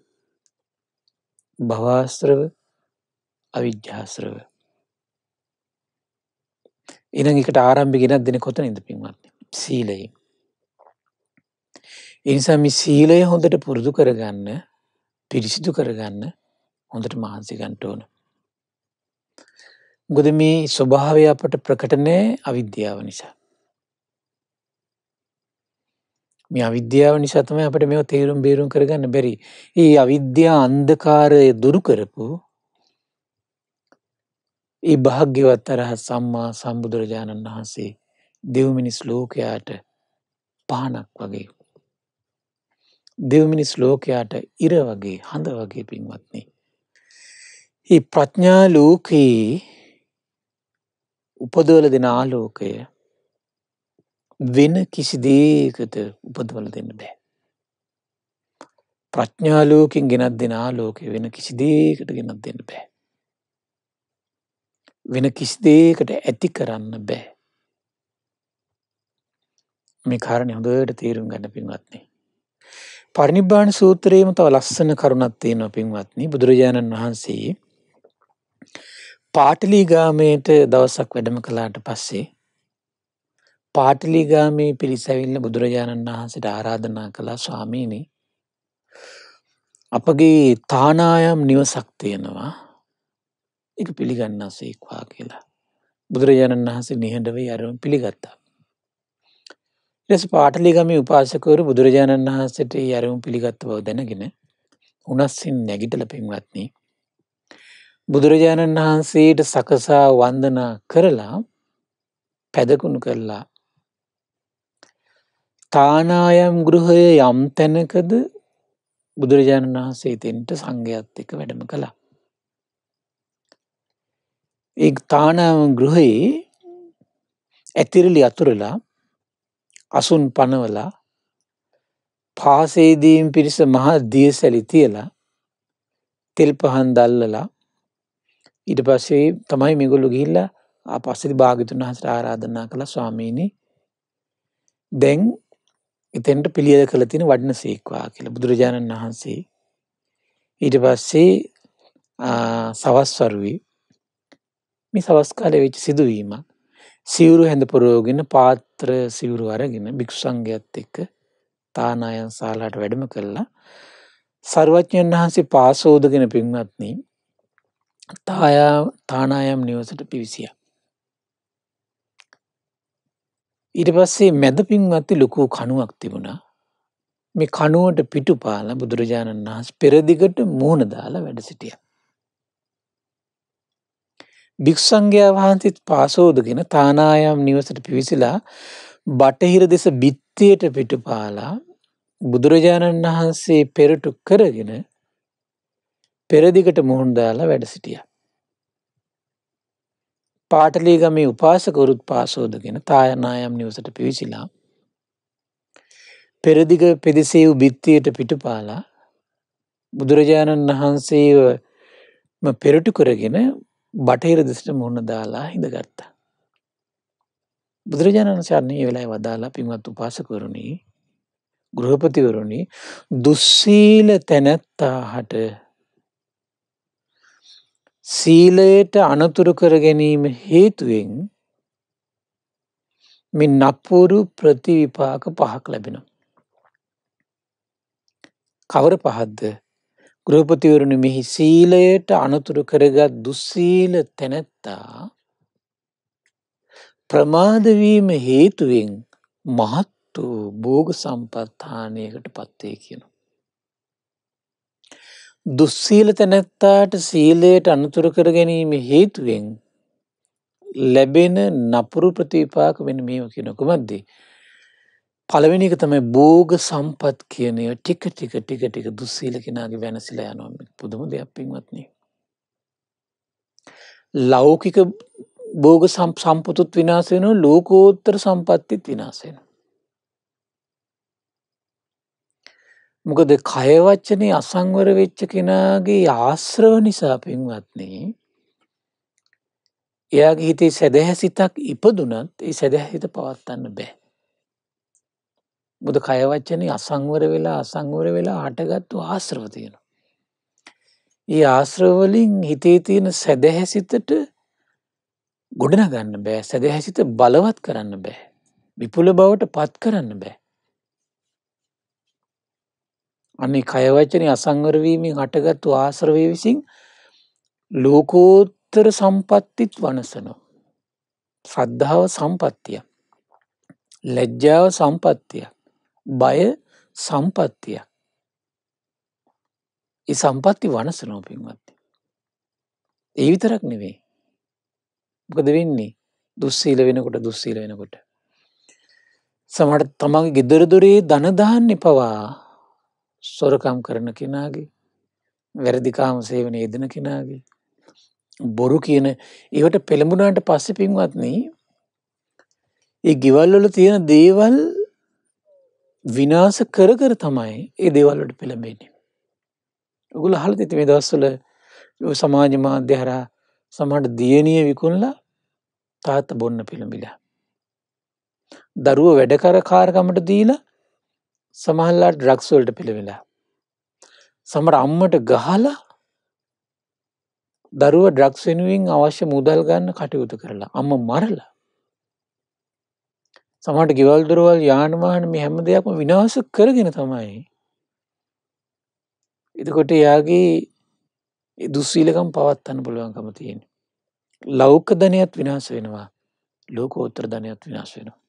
Speaker 1: භවාශ්‍රව අවිද්‍යාශ්‍රව. ඉන එකට ආරම්භි ගෙනත් දෙන කොත ඉඳ පින්වත් සීලයි. ඉනිසාමි සීලය හොඳට පුරුදු කරගන්න පිරිසිදු කරගන්න හොඳට මහන්සි ගන්ට ඕන. ගොද මේ ස්වභාවය අපට ප්‍රකටනය අවිද්‍යාව නිසා. මේ අවිද්‍යාව නිසාතම අපට මෙ තේරුම් බේරුම් කරගන්න බැරි. ඒ අවිද්‍යා අන්දකාරය දුරු කරපු ඒ භාග්‍යවත් අරහ සම්මා සම්බුදුරජාණන් වහන්සේ දෙව්මිනිස් ලෝකයාට පහනක් වගේ. දෙව්මිනිස් ලෝකයාට ඉර වගේ හඳ වගේ පින්වත්න්නේ. ඒ ප්‍රඥා ලෝකයේ උපදවල දෙන ආලෝකය වෙන කිසි දේකට උපදවල දෙන්න බෑ. ප්‍රඥාලෝකින් ගෙනත් දෙනා ලෝකය වෙන කිසි දේකට ගෙනත් දෙන්න බෑ. වෙන කිසි දේකට ඇති කරන්න බෑ. මේ කාරණ හොඳට තේරුම් ගන්න පින්වත්න්නේ. පරිනිබ්බාන සූත්‍රයේම තව ලස්සන කරුණත්තේ නො පින්වත්න්නේ බුදුරජාණන් වහන්සේ පාටලීගාමයට දවසක් වැඩම කලාට පස්සේ පාටලිගාමේ පිරිසැවිල්ල බුදුරජාණන් වහන්සට ආරාධනා කළා ස්වාමීනි අපගේ තානායම් නිවසක් තියෙනවා එක පිළිගන්නා සේක්වා කියලා. බුදුරජාණන් වහන්සේ නිහඬවයි අරම පිළිගත්තා. ලෙස පාටලිගමි උපාසකවරු බුදුරජාණන් වහන්සට අරවුම් පිළිගත්ත බව දැනගෙන උනස්සින් නැගිටල පින්වත්නී. බුදුරජාණන් වහන්සේට සකසා වන්දනා කරලා පැදකුණු කරලා. තානායම් ගෘහය යම් තැනකද බුදුරජාණන් වහන්සේ තෙන්ට සංඝයත් එක වැඩම කලා. ඒ තාන ගෘහයේ ඇතිරලි අතුරලා අසුන් පනවලා පාසේදීම් පිරිස මහා දිය සැලි තියලා තෙල් පහන් දල්ලලා ඉට පස්සේ තමයි මිගොල්ලු ගිල්ල පස්සරි භාගිතුන් හසට ආරාධනා කළ ස්වාමීණි දැන් එතෙන්ට පිළියද කළ තින වඩන සේක්වා කියල බුදුරජාණන් වහන්සේ ඊට පස්සේ සවස්වරුවී මේ සවස්කාලය වෙච්ච සිදුවීම සිවුරු හැඳ පොරෝගෙන පාත්‍ර සිවුරු අරගෙන භික්‍ෂු සංඝයත් එක්ක තානායන් සාලාට වැඩම කරලා සර්වඥන් වහන්සේ පාසෝදගෙන පින්වත්න තායා තානායම් නිවසට පිවිසිය. ඉට පස්සේ මැද පින්වත්ති ලොකූ කනුවක් තිබුණා මේ කනුවට පිටු පාල බුදුරජාණන් වහස් පෙරදිගට මූුණ දාලා වැඩ සිටිය. භික්ෂංගයා වහන්සිත් පාසෝදගෙන තානායම් නිවසට පිවිසිලා බටහිර දෙස බිත්තියට පිටුපාලා බුදුරජාණන් වහන්සේ පෙරටු කරගෙන පෙරදිකට මුහුන්දාලා වැඩ සිටිය. පාටලීගම උපාසකවරුත් පාසෝදගෙන තායනායම් නිවසට පිවිසිලා පෙරදිග පෙදෙසේ වූ බිත්තියට පිටුපාලා බුදුරජාණන් වහන්සේ පෙරටු කරගෙන බටහිර දිසිට මුහුණ දාලා හිඳගත්තා. බුදුරජාණන් සරණය වෙලා වදාලා පින්වත් උපාසකරුණි ගෘහපතිවරුණි දුස්සීල තැනැත්තාහට සීලයට අනතුරු කර ගැනීම හේතුවෙන් මෙ නප්පුරු ප්‍රතිවිපාක පහක් ලැබෙනවා. කවර පහද්ද ගෘහපතිවරුණු මෙහි සීලයට අනතුරු කරගත් දුස්සීල තැනැත්තා ප්‍රමාදවීම හේතුවෙන් මහත් වූ භෝග සම්පත්තානයකට පත්වේ කියනු. දුස්සීල තැනැත්තාට සීලයට අනතුර කර ගැනීම හේතුවෙන් ලැබෙන නපුරු ප්‍රතිපාක වෙන මේම කියෙනකුමද්දී. පළවෙනි එක තමයි බෝග සම්පත් කියනය ටික ටික ටික ටික දුස්සීල කෙනගේ වැනසිලා යනොම පුදුම දෙයක් පින්වත්න. ලෞකික බෝග සම්පතුත් විනාසයන ලෝකෝත්තර සම්පත්තිත් විනාසයෙන. මොකද කයවච්චනය අසංවර වෙච්ච කෙනාගේ ආශ්‍රව නිසා පින්වත්න්නේ එයාගේ හිතේ සැදැහැ සිතක් ඉපදුනත් ඒ සැදැහිත පවත්වන්න බෑ. බුදු කයවච්චනේ අසංවර වෙලා අසංවර වෙලා අටගත්තු ආශ්‍රව තියෙන. ඒ ආශ්‍රවලින් හිතේ තියෙන සැදැහැසිතට ගොඩනගන්න බෑ සැදැහැසිත බලවත් කරන්න බෑ. විපුල බවට පත් කරන්න බෑ. අන්නේ කයවචනය අසංවරවීමෙන් හටගත්තු ආශ්‍රවය විසින් ලෝකෝත්තර සම්පත්තිත් වනසනෝ. ශ්‍රද්ධාව සම්පත්තියක්. ලැජ්ජාව සම්පත්තියක් බය සම්පත්තියක්. ඒ සම්පත්ති වනසනෝ පින්වත්. ඒ විතරක් නෙවේ. මොකද වෙන්නේ දුස්සීල වෙනකොට දුස්සීල වෙනකොට. සමට තමන්ගේ ගෙදරදුරේ ධනදාන්න පවා සොරකම් කරන කෙනාගේ වැරදිකාම සේවන යෙදෙන කෙනාගේ. බොරු කියන ඒවට පෙළඹුණාට පස්සෙ පින්වත්න්නේ ඒ ගෙවල්වල තියෙන දේවල් විනාස කර කර තමයි ඒ දේවල්ලට පෙළඹෙන්නේ. ගුල හල තිති මේ දස්සල සමාජ මාධ්‍ය හරා සමට දියනිය විකුල්ලා තාත්ත බොන්න පිළඹිලා. දරුව වැඩකර කාරකමට දීලා සමහල්ලා ඩ්‍රක්ස්වල්ට පිළිවෙලා. සමට අම්මට ගහලා දරුව ඩ්‍රක්ස් වෙනුවෙන් අවශ්‍ය මුදල් ගන්න කටයුතු කරලා අම්ම මරලා සමට ගෙවල්දරවල් යානවාහන මේ හැම දෙයක්ම විනාස කරගෙන තමයි. එතකොට එයාගේ දුස්සීලකම් පවත්වන්න පුළුවන්කම තියෙන. ලෞක ධනයත් විනාස වෙනවා ලෝකෝත්තර ධනයත් විනාස වෙනවා.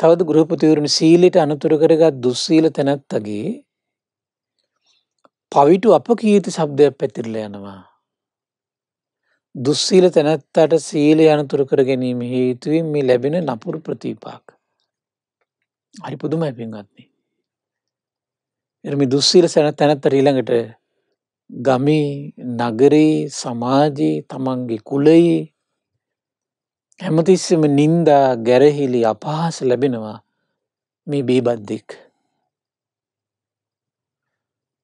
Speaker 1: තවද ගෘහපතිවරණ සීලිට අනතුර කරගත් දුස්සීල තැනැත්තගේ පවිටු අප කීති සබ්දයක් පැතිරල යනවා. දුස්සීල තැනැත්තට සීලය අනතුර කර ගැනීම හේතුවෙන් මේ ලැබෙන නපුරු ප්‍රතිපාක. හරි පුදුම ඇපින්ගත්න්නේ. එරමි දුස්සීල සැන තැනැත්ත රීළඟට ගමී නගරී සමාජී තමන්ගේ කුලයි හැමතිස්සම නින්දා ගැරහිලි අපහාස ලැබෙනවා මේ බීබද්දෙක්.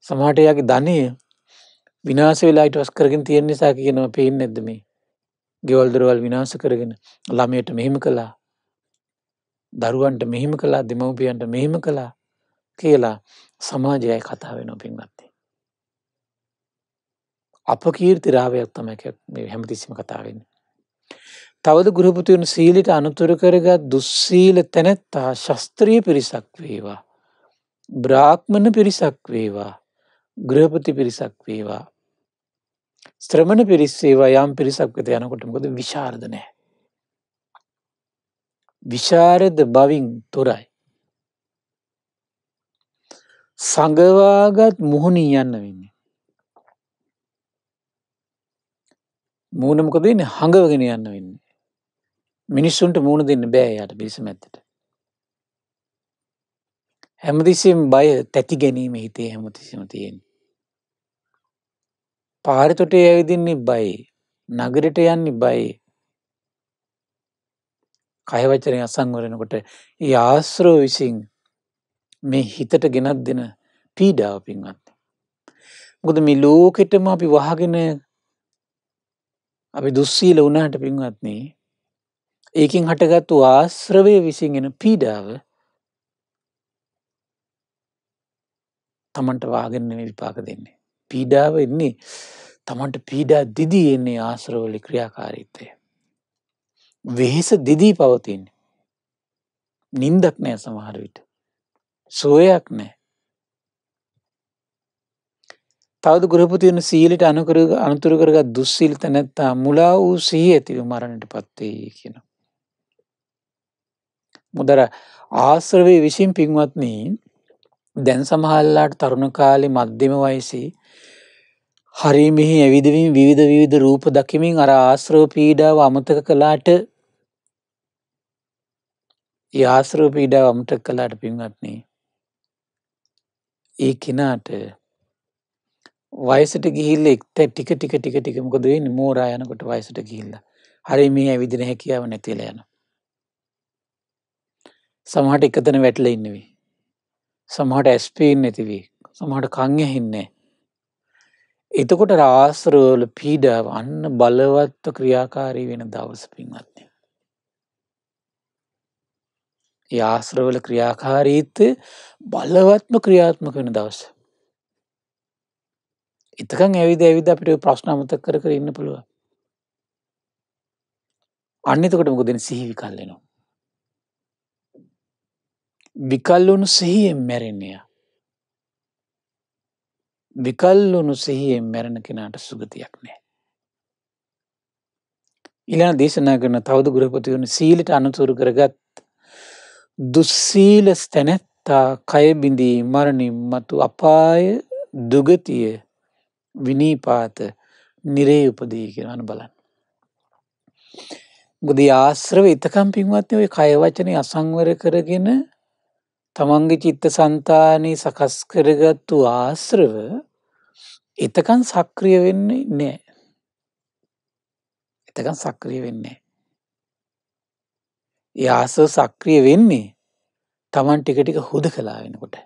Speaker 1: සමාටයාගේ ධනය විනාස වෙලායිට වස් කරගෙන තියෙන නිසා කියනවා පේෙන් නැද්දම ගෙවල්දරවල් විනාස කරගෙන ළමයට මෙහෙම කළා දරුවන්ට මෙහෙම කලා දෙමවපියන්ට මෙහෙම කලා කියලා සමාජයයි කතා වෙන පින්වත්තේ. අප කීර්ති රාවයක් තමයි හැමතිසිම කතාවෙන්න. තවද ගෘහපතියන් සීලිට අනුතුර කරගත් දුස්සීල තැනැත්තා ශස්ත්‍රීය පිරිසක් වේවා. බ්‍රාක්්මණ පිරිසක් වේවා ගෘහපති පිරිසක් වේවා ශ්‍රමණ පිරිස්සේවා යම් පිරිසක්කත යනකොට කොද විශාර්ධ නෑ. විශාරද බවින් තොරයි. සඟවාගත් මුහුණී යන්න වෙන්නේ. මූනමකද වෙන්න හඟවගෙන යන්න වෙන්න. මිනිස්සුන්ට මූුණ දෙන්න බෑයට පිරිස මැත්තට. හැමතිසිම් බය තැති ගැනීම හිතේ හැමතිසිම තියෙන්. පාරිතොටේ ඇවිදින්නේ බයි නගරට යන්නේ බයි කයවචනය අසංවරෙනකොට ඒ ආශ්‍රෝ විසින් මේ හිතට ගෙනත් දෙන පීඩාව පින්වත්. ගොද මේ ලෝකෙටම අපි වහගෙන අපි දුස්සීල වනාට පින්වත්න්නේ ඒකින් හටගත්තු ආශ්‍රවය විසින් එෙන පීඩාව තමන්ට වාගෙන විපාක දෙන්නේ. පීඩාව එන්නේ තමන්ට පීඩා දිදී එන්නේ ආශ්‍රවලි ක්‍රියාකාරීත්තය. වෙහෙස දෙදී පවතින් නින්දක් නෑ සමහරවිට සෝයක් නෑ තවද ගෘහපතියන සීලට අනුකර අනතුර කරගත් දුස්සීලිත නැත්තා මුලා වූ සහි ඇතිව මරණට පත්තේ කියන. මුදර ආශ්‍රවය විසින් පින්වත්නී දැන් සමහල්ලාට තරුණ කාලි මධ්‍යම වයිසි හරි මෙහි ඇවිදවින් විවිධ විවිධ රූප දකිමින් අර ආශ්‍රෝ පීඩාව අමතක කලාට යාශ්‍රෝ පීඩාව අමටක් කලාට පින්වත්න්නේ ඒ කෙනාට වයිසට ගිහිල්ල එක්ත ටික ටික ටික ටිකමකදේ මෝරා යනකොට වයිසට ගිහිල්ල හරි මේ ඇවිදින හැකියාව නැතිල යන සමහට එකතන වැටල ඉන්නවී සමහට ඇස්පේෙන් නැතිවී සමහට කංය හින්නේ. එතකොට රාස්රෝල පීඩාව අන්න බලවත්ව ක්‍රියාකාරී වෙන දවස පින්වත්ය. යාස්රවල ක්‍රියාකාරීත්ත බලවත්ම ක්‍රියාත්මක වෙන දවස. එතකං ඇවිද ඇවිද අපිට ප්‍රශ්නමත කර කර ඉන්න පුළුව. අන්නතකොට මොකදෙන සිහිවි කල්ලෙනවා. විකල්ලුණු සිහියෙන් මැරෙන්නේය. විකල්ලුණු සිහියෙන් මැරණ කෙනාට සුගතියක් නෑ. ඉලා දේශනා කරන තවද ගුරපතිවන සීලිට අනතුරු කරගත් දුස්සීල ස්තැනැත්තා කයබිඳී මරණින් මතු අපාය දුගතිය විනීපාත නිරේ උපදී කරන බලන්න. බුදි ආශ්‍රව ඉතකම් පින්වත්ය ඔය කයවචනය අසංවර කරගෙන තමන්ගේ චිත්ත සන්තානය සකස් කරගත්තු ආශ්‍රව එතකන් සක්‍රිය වෙන්නේ නෑ. එතකන් සක්‍රිය වෙන්නේ. යාස සක්‍රිය වෙන්නේ තමන් ටික ටික හුද කලා වෙනකොට.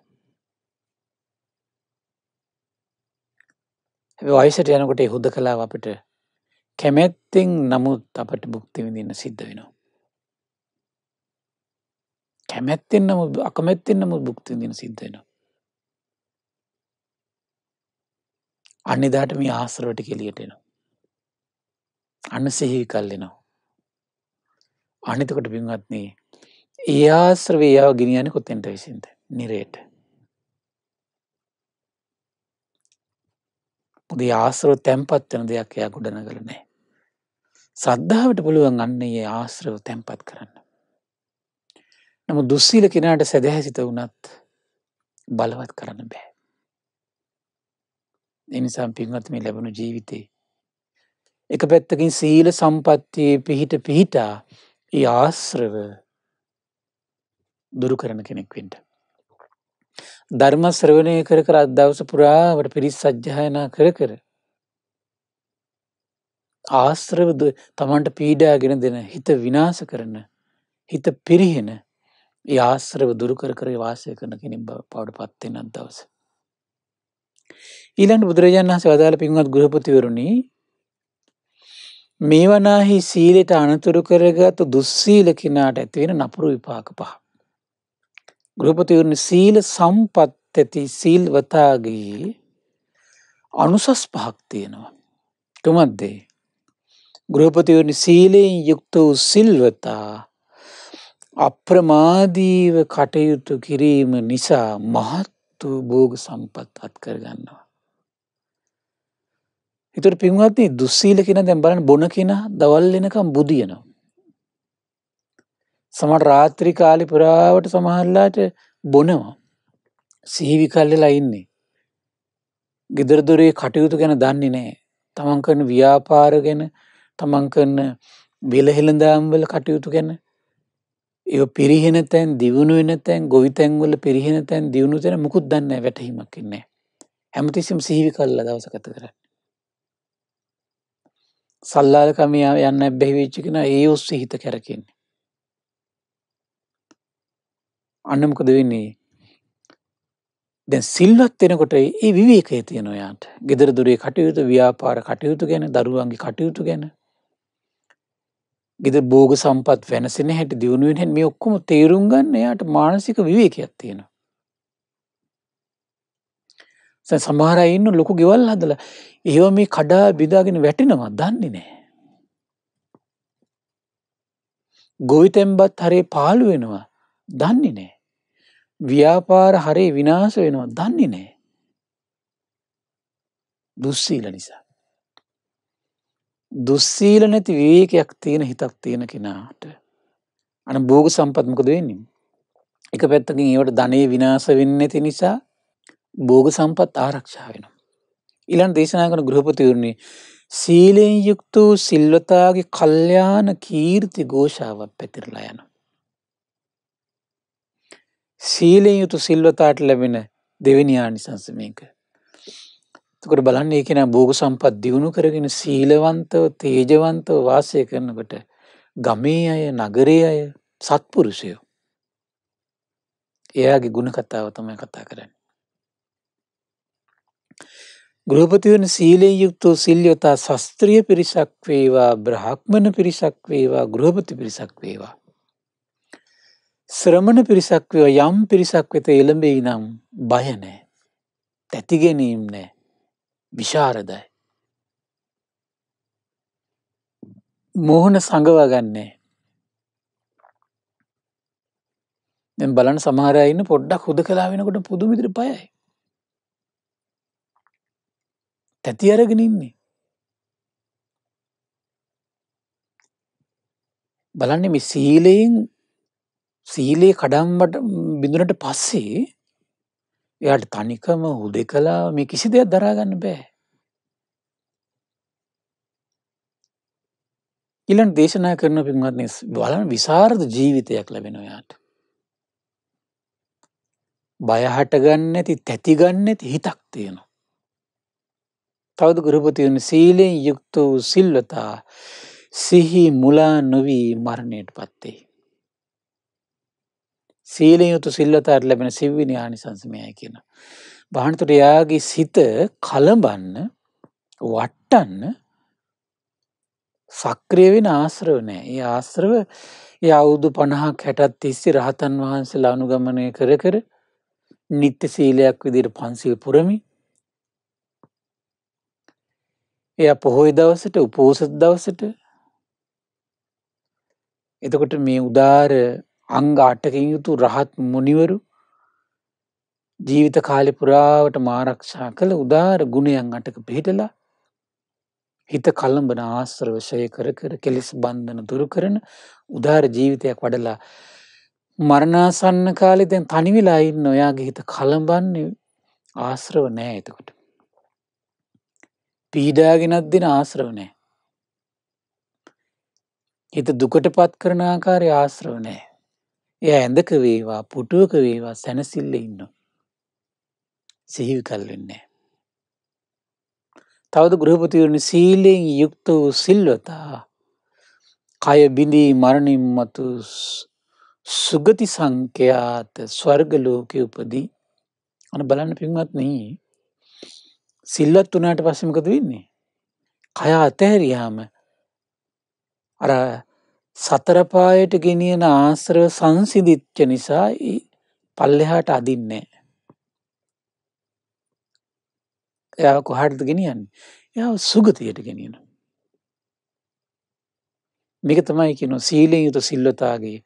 Speaker 1: වයිසට යනකොට හුද කලාව අපට කැමැත්තෙන් නමුත් අපට බුක්ති විඳන්න සිද්ධ වෙනවා. කැමැත්තෙන් නමුත් අකමැත්තෙන් නමුත් භුක්තිදින සිද්ධෙනවා. අනිදාට මේ ආසරවට කෙලියටෙනවා. අන්න සෙහි කල්ලෙනවා. අනිතකොට පින්වත්න්නේ ඒ ආශ්‍රවයාව ගිනියන කොත්තෙන්ට විසින්ද නිරේට. ද ආශ්‍රව තැන්පත් වන දෙයක් එයා ගොඩන කරනෑ. සද්ධාවට පුළුවන් අන්නේ ආශ්‍රව තැන්පත් කරන්න. නමු දුස්සීල කෙනාට සැදැහැසිත වනත් බලවත් කරන්න බෑ. එනිසාම් පින්වත්ම ලැබුණු ජීවිතේ. එක පැත්තකින් සීල සම්පත්තියේ පිහිට පිහිටා ඒ ආශ්‍රව දුරු කරන කෙනෙක් වෙන්ට. ධර්ම ශ්‍රවණය කර කර අදවස පුරාවට පිරිස් සජ්්‍යායනා කර කර. ආශ්‍රව තමන්ට පීඩාගෙන දෙන හිත විනාස කරන හිත පිරිහෙන ඒ ආශ්‍රව දුරුකර කරේ වාසය කරන කෙනින් පවට පත්වෙනත් දවස. ඊළන් බුදුරජාන් වහස වදාළ පින්වත් ගෘහපතිවරුණි මේ වනාහි සීලෙට අනතුරු කරගතු දුස්සීල කෙනාට ඇතිවෙන නපුරු විපාක පහ. ගෘහපතිවරණ සීල සම්පත් ඇති සීල්වතාගේ අනුසස් පහක් තියෙනවා. කුමත්දේ. ගෘහපතිවරණ සීලයෙන් යුක්ත වූ සිල්වතා අප්‍රමාදීව කටයුතු කිරීම නිසා මහත් වූ බෝග සම්පත් අත්කරගන්නවා. එතුට පින්වත්න්නේ දුස්සීල කෙන දැම් බලන බොන කෙන දවල්ලෙනකම් බුදියනවා. සමට රාත්‍රි කාලි පුරාවට සමහල්ලාට බොනවා සිහිවි කල්ලලා ඉන්නේ. ගෙදරදොරේ කටයුතු ගැන දන්නේ නෑ තමන් කරන ව්‍යාපාර ගැන තමන් කරන වෙලහෙළඳෑම්වල කටයුතු ගැන ඒ පිරිහෙන තැන් දියුණු වෙන තැන් ගොවිතැන්වල පිරිහෙන තැන් දියුණු තැන මුකුත් දන්න වැටහීමක් ඉන්නේ හැමතිසිම් සිහිවි කල්ල දවසකත කරන්න සල්ලාලකමියාව යන්න බැහිවිච්චිකෙන ඒ ඔස්සේ හිත කැරකින්නේ අන්නමකද වෙන්නේ දැන් සිල්වත් වෙනකොට ඒ විවේකය තියෙන ඔයාට ගෙදර දුරේ කටයුතු ව්‍යාපාර කටයුතු ගැන දරුවන්ගේ කටයුතු ගැන ගෙද බෝග සම්පත් වෙනසෙන හැට දියුණුවෙන් හැ මේ ඔක්කොම තේරුම් ගන්න එයාට මානසික විවේකයක් තියෙනවා. සැ සමහරයින්න ලොකු ගෙවල් හදල ඒව මේ කඩා බිදාගෙන වැටිනවා දන්නේ නෑ. ගොවිතැම්බත් හරේ පාලු වෙනවා දන්නේ නෑ. ව්‍යාපාර හරේ විනාස වෙනවා දන්නේ නෑ. දුස්සීල නිසා. දුස්සීල නැති විවේකයක් තියෙන හිතක් තියෙන කෙනාට අන භෝග සම්පත්මකද වෙන්නේ. එක පැත්තකින් ඒවට ධනේ විනාස වෙන්න ඇති නිසා භෝග සම්පත් ආරක්ෂා වෙන. ඉලන් දේශනා කන ගෘහපතිවරණේ සීලයෙන් යුක්ත වූ සිල්වතාගේ කල්්‍යාන කීර්ති ගෝෂාවක් පැතිරලා යන. සීලෙන් යුතු සිල්වතාට ලැබෙන දෙවනියා නිසංසමයක තකොට බලන්න ඒ කෙන භෝග සම්පත් දියුණු කරගෙන සීලවන්තව තේජවන්තව වාසය කරනකට ගමේ අය නගරේ අය සත්පුරුෂයෝ. එයාගේ ගුණ කතාව තමයි කතා කරන්න. ගෘහපතිවන සීලේ යුක්තෝ සිල්යොතා ශස්ත්‍රිය පිරිසක් වේවා බ්‍රහක්්මණ පිරිසක් වේවා ගෘහපති පිරිසක් වේවා. ශ්‍රමණ පිරිසක් වේවා යම් පිරිසක් වෙත එළඹෙයි නම් බයනෑ. තැතිගැනීම් නෑ විශාරදයි. මුහුණ සඟවාගන්නේ. බලන සමහරයන්න පොඩ්ඩක් හුද කලා වෙනකොට පුදුමිදිරි පයයි. තැති අරගෙන ඉන්නේ. බලන්න මේ සීලයෙන් සීලයේ කඩම්බට බිඳුනට පස්සේ එයාට තනිකම හුදෙ කලා මේ කිසි දෙයක් දරාගන්න බෑ. ඉලන් දේශනා කරන පින්වත්න බලන් විසාර්ධ ජීවිතයක් ලැබෙන ඔයාට. බයහටගන්න ඇති තැතිගන්න ඇති හිතක් තියෙනවා. තවද ගෘහපතියන සීලයෙන් යුක්ත වූ සිල්වතා සිහි මුලා නොවී මරණයට පත්තේ. සීලෙන් යුතු සිල්ලතාට ලැබෙන සිව්විනි ආනිසංසමයයි කියන. බහන්තට යාගේ සිත කලබන්න වට්ටන්න සක්‍රියවෙන ආශ්‍රව නෑ ඒ ආශ්‍රව ය අවුදු පණහක් හැටත් තිස්සි රහතන් වහන්සේල අනුගමනය කර කර නිත්‍ය සීලයක් විදිට පන්සිල් පුරමි එය පොහොයි දවසට උපෝසත් දවසට එතකොට මේ උදාර අංග අටකින් යුතු රහත් මුනිවරු ජීවිත කාලි පුරාවට මාරක්ෂා කළ උදාර ගුණයන් අටක පිහිටලා හිත කල්ලඹන ආශ්‍රවශය කර කර කෙලෙස් බන්ධන දුරු කරන උදාර ජීවිතයක් වඩලා මරණාසන්න කාලෙතැන් තනිවිලායින් නොයාගේ හිත කළඹන්නේ ආශ්‍රව නෑ එතකොට. පීඩාගෙනත් දෙන ආශ්‍රව නෑ. හිත දුකට පත් කරන ආකාරය ආශ්‍රව නෑ. එය ඇඳක වේවා පුටුවක වේවා සැනසිල්ල ඉන්න. සිහිවිකල් වෙන්නේ. තවද ගෘහපතිවරණ සීලයෙන් යුක්ත වූ සිල්වතා කය බිඳී මරණින් මතු සුගති සංඛ්‍යාත ස්වර්ගලෝකය උපදී අන බලන්න පින්වත් නී සිල්ලත් වනාට පස්සමකද වෙන්නේ. කයා අතහැරයාම අර සතරපායට ගෙනියන ආශ්‍රව සංසිදිච්ච නිසා පල්ලෙහාට අදින්නේ. එයා කොහටද ගෙනියන්න එයා සුගතියට ගෙනියන. මේක තමයි කියන සීලෙන් යුතු සිල්ලතාගේ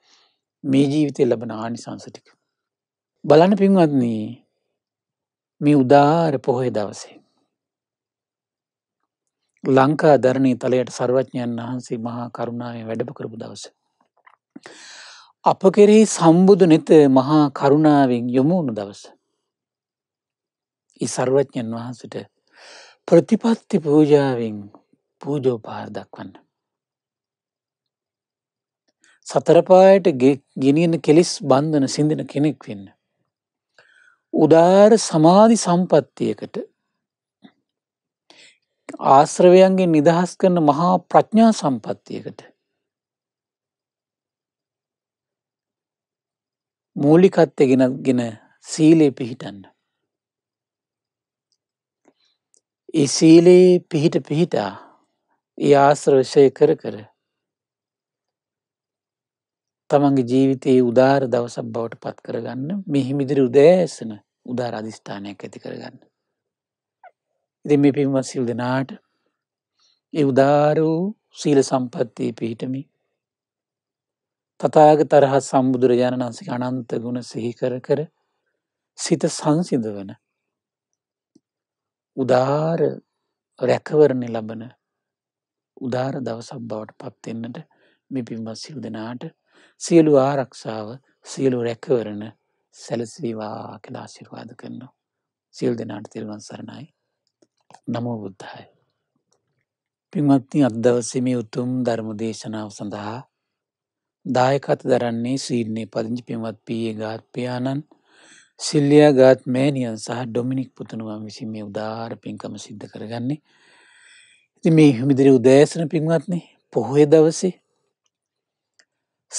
Speaker 1: මේ ජීවිතය ලබන ආනිසංසටික. බලන පින්වත්න්නේ මේ උදාර පොහොය දවසේ. ලංකා ධරණී තලයට සර්වඥයන් වහන්සේ මහා කරුණාව වැඩප කරපු දවස. අප කෙරෙහි සම්බුදු නෙත මහා කරුණාවෙන් යොමුණු දවස. ඉ සර්වඥන් වහන්සට ප්‍රතිපත්ති පූජාවෙන් පූජෝපාර දක්වන්න. සතරපායට ගෙනියන කෙලෙස් බන්ධන සිින්දන කෙනෙක් වෙන්න. උදාර සමාධි සම්පත්තියකට ආශ්‍රවයන්ගේ නිදහස් කරන මහා ප්‍රඥා සම්පත්තියකට. මූලිකත්ය ගෙන ගෙන සීලේ පිහිටන්න. ඒ සීලයේ පිහිට පිහිටා ඒ ආශ්‍රවශය කර කර තමන්ගේ ජීවිතයේ උදාර දවසක් බවට පත් කරගන්න මෙහිමිදිරි උදෑසන උදාර අධිෂ්ඨානයක් ඇති කරගන්න. ඉති මේ පින්වත් සිල් දෙනාට ඒ උදාරූ සීල සම්පත්තිය පිහිටමි තතාග තරහත් සම්බුදුරජාණන් වන්සේ අනන්ත ගුණ සිහිකර කර සිත සංසිඳ වන උදාර රැකවරණය ලබන උදාර දවසක් බවට පත්වෙන්නට මේ පින්වත් සිල් දෙනාට සියලු ආරක්ෂාව සියලු රැකවරණ සැලසීවා කලා සිරවාද කරනවා සියල් දෙනාට තිල්වන් සරණයි නමෝ බුද්ධාය. පින්වත්නි අද දවසේ මේ උතුම් ධර්ම දේශනාව සඳහා දායකත දරන්නේ සීරණේ පදිංචි පින්වත් පීයේ ගාත් පියාණන් සිල්ලියා ගාත් මෑනියන් සහ ඩොමිනික් පුතනුවන් විසින් මේ උදාර පින්කම සිද්ධ කරගන්නේ. ඉති මේ හිමිදිරි උදෑසන පින්වත්නේ පොහොය දවසේ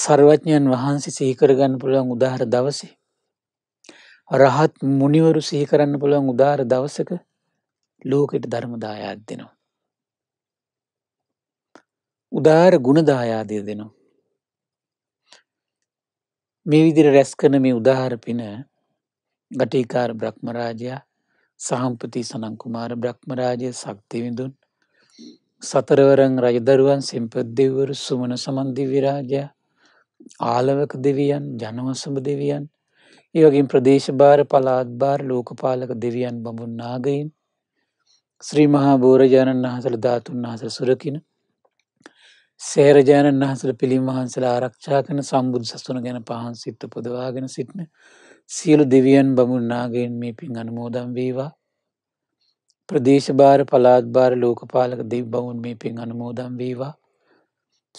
Speaker 1: සර්වඥයන් වහන්සේ සහිකරගන්න පුළුවන් උදාහර දවසේ. රහත් මුනිවරු සහිකරන්න පුළුවන් උදාර දවසක ලෝකෙට ධර්මදායාත් දෙනවා. උදාර ගුණදායාදය දෙනවා. මේ විදිර රැස්කන මේ උදාහර පින ගටිකාර බ්‍රහ්මරාජයා සහම්පති සනංකුමාර බ්‍රහ්මරාජය සක්තිවිඳුන් සතරවරං රජදරුවන් සෙම්පද්දෙවරු සුමන සමන්දිවිරාජය ආලවක දෙවියන් ජනවසම දෙවියන් ඒවගින් ප්‍රදේශභාර පලාත්භාර ලෝකපාලක දෙවියන් බඹුන් නාගයින් ශ්‍රී මහා බෝරජාණන් වහන්සල ධාතුන් වහසර සුරකින සේරජාණන් වහසල පිළිම් වහන්සල ආරක්ෂා කන සම්බුදු සසුන ගැන පහන් සිත්ත පොදවාගෙන සිටින සියලු දෙවියන් බමුන්නාගෙන් මේ පින් අනුමෝදම් වේවා ප්‍රදේශභාර පලාත්භාර ලෝකපාලක දෙව්බවුන් මේ පින් අනුමෝදම් වේවා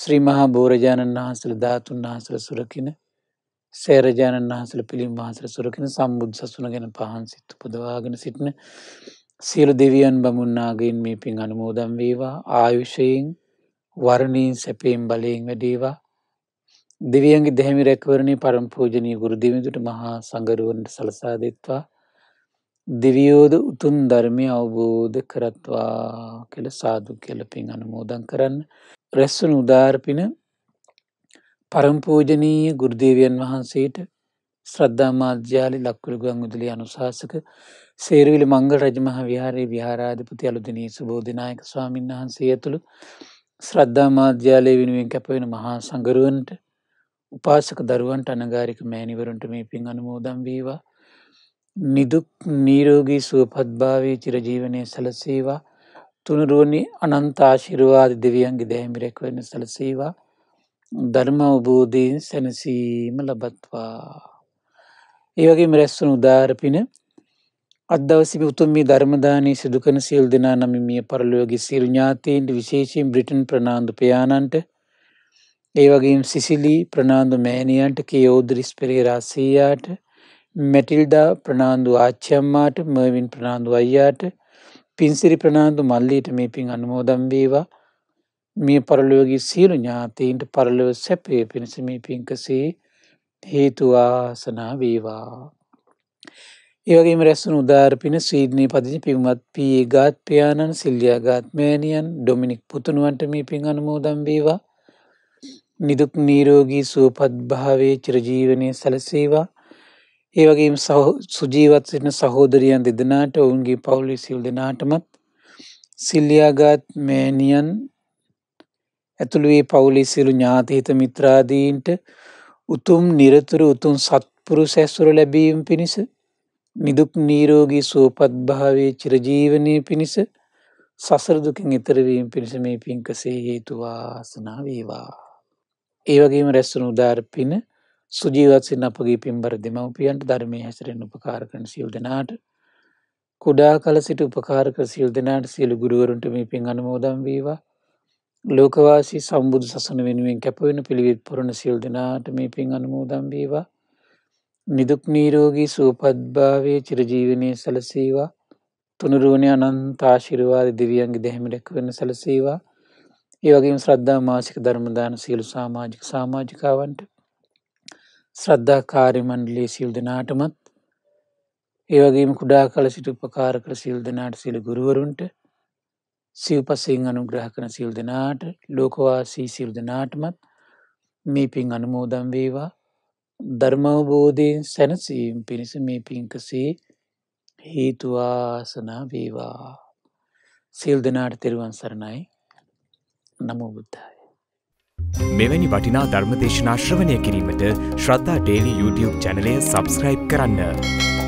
Speaker 1: ශ්‍රී මහා බෝරජාණන් වහන්සල ධාතුන් වහසල සුරකින සේරජාණන් වහසල පිළිම් වහසල සුරකින සම්බුද් සසුන ගැන පහන්සිත්තු පුදවාගෙන සිටින සියලු දෙවියන් බමුන්නාගෙන් මේ පින් අනුමෝදම් වේවා ආයුෂයෙන් වරණීන් සැපයෙන් බලයෙන් වැඩේවා දෙවියන්ගේ දැමි රැකවරණය පරම්පූජනී ගුරු දෙවිඳුට මහා සඟරුවන්ට සලසා දෙත්වා දෙවියෝද උතුම් ධර්මය අවබෝධ කරත්වා කෙළ සාදු කෙලපින් අනුමෝදන් කරන්න රැස්සුන් උදාර්පින පරම්පූජනීය ගුරුදේවියන් වහන්සේට ශ්‍රද්ධාමාධ්‍යාලි ලක්කුළු ගංගුදලි අනුශාසක සේරුවිල මංගල රජමහ විහාරයේ විහාරාධිපති අලුදිනී සුබෝධනායක ස්වාමීන් වහන්සේ ඇතුළු ශ්‍රද්ධා මාධ්‍යාලය වෙනුවෙන් කැපවෙන මහා සංගරුවන්ට උපාසක දරුවන්ට අනගාරික මෑනිවරුන්ට මේ පින් අනුමෝදම් වේවා නිදුක් නීරෝගී සුවපත්භාවේ චිරජීවනය සැලසේවා තුනුරුවනි අනන්තාශිරවාද දෙවියන්ගේ දැහැමිරෙක් වෙන සැලසේවා ධර්ම අවබෝධයෙන් සැනසීම ලබත්වා. ඒවගේ රැස්සුන උදාරපින අදවසිම උතුම් මේ ධර්මදානය සිදුකන සියල් දෙනා නම මිය පරලෝගේ සිරු ඥාතීන්ට විශේෂයෙන් බ්‍රිටන් ප්‍රනාාන්දු පයාණන්ට ඒවගේ සිසිලී ප්‍රනාාන්දු මෑණියන්ට කියෝදරිස් පෙරේරාසීයාට මැටිල්ඩා ප්‍රනාාන්දු ආච්චම්මාට මර්වින් ප්‍රනාාන්දු අයියාට පින්සිරි ප්‍රනාාන්දු මල්ලීට මේ පින් අනුමෝදම්බේවා මිය පරලෝගේ සියලු ඥාතීන්ට පරලව සැපය පිණිසමී පින්කසේ හේතුවාසනා වේවා. ඒවගේම රැස්සුන උදාරපින සීඩ්නී පදිසි පින්වත් පී ගාත් පියාණන් සිල්ලියයාගාත් මෑනියන් ඩොමිනික් පුතුනුවන්ට මේ පින් අනමෝදම්බේවා නිදුක් නීරෝගී සූපත් භාවේ චිරජීවනය සැලසේවා ඒවගේ සුජීවත් සිටන සහෝදරියන් දෙදනාට ඔවුන්ගේ පවුලි සිල් දෙනාටමත් සිල්ලියයාගාත් මෑනියන් ඇතුළුවේ පවුලි සිරු ඥාතහිත මිත්‍රාදීන්ට උතුම් නිරතුර උතුන් සත්පුරු සැස්සුර ලැබීම් පිණිස නිදුක් නීරෝගී සුවපත්භාවේ චිරජීවනය පිණිස සසරදුකින් එතරවීම පිණිස මේ පින්කසේ හේතුවාසනා වේවා. ඒවගේම රැස්සුණු උදාරපින සුජීවත්සින් අපගේ පින්බර දෙමවපියන්ට ධර්මය හැසරෙන් උපකාරකන සියල් දෙනාට කුඩා කල සිට උපකාරක සිල් දෙනාට සියලු ගුරුවරුන්ට මේ පින් අනමෝදම් වේවා ලෝකවාසි සම්බුදු සසන වෙනුවෙන් කැපවෙන පිළිවිත් පුරණ සිල් දෙනාට මේ පින් අනමෝදම් වේවා නිදුක් නීරෝගී සුවපත්භාවය චිරජීවනය සැලසේවා තුනුරුවණය අනන්ත ආශිරවාද දෙවියන්ගේ දැහමි රැක්වන්න සැලසේවා ඒවගේ ශ්‍රද්ධා මාසික ධර්මදාන සියලු සාමාජික සාමාජිකාවන්ට ශ්‍රද්ධා කාරිමණ්ඩලේ සිල් දෙනාටමත් ඒවගේම කුඩා කල සිට උපකාර කළ සිල් දෙනාට සිල ගුරුවරුන්ට සිව්පසයෙන් අනුග්‍රහ කන සිල් දෙනාට ලෝකවාසී සිල් දෙනාටමත් මේ පින් අනුමෝදම් වේවා ධර්මවබෝධයෙන් සැනසීම් පිණිස මේ පින්කසේ හේතුවාසන වේවා සිල් දෙනාට තෙරුවන් සරණයි නමුබුද්ධයි. මෙවැනි වටිනා ධර්මදේශනාශ්‍රවනය කිරීමට ශ්‍රද්ධා ඩේලි YouTube චැනලය සබස්ක්‍රයිබ් කරන්න.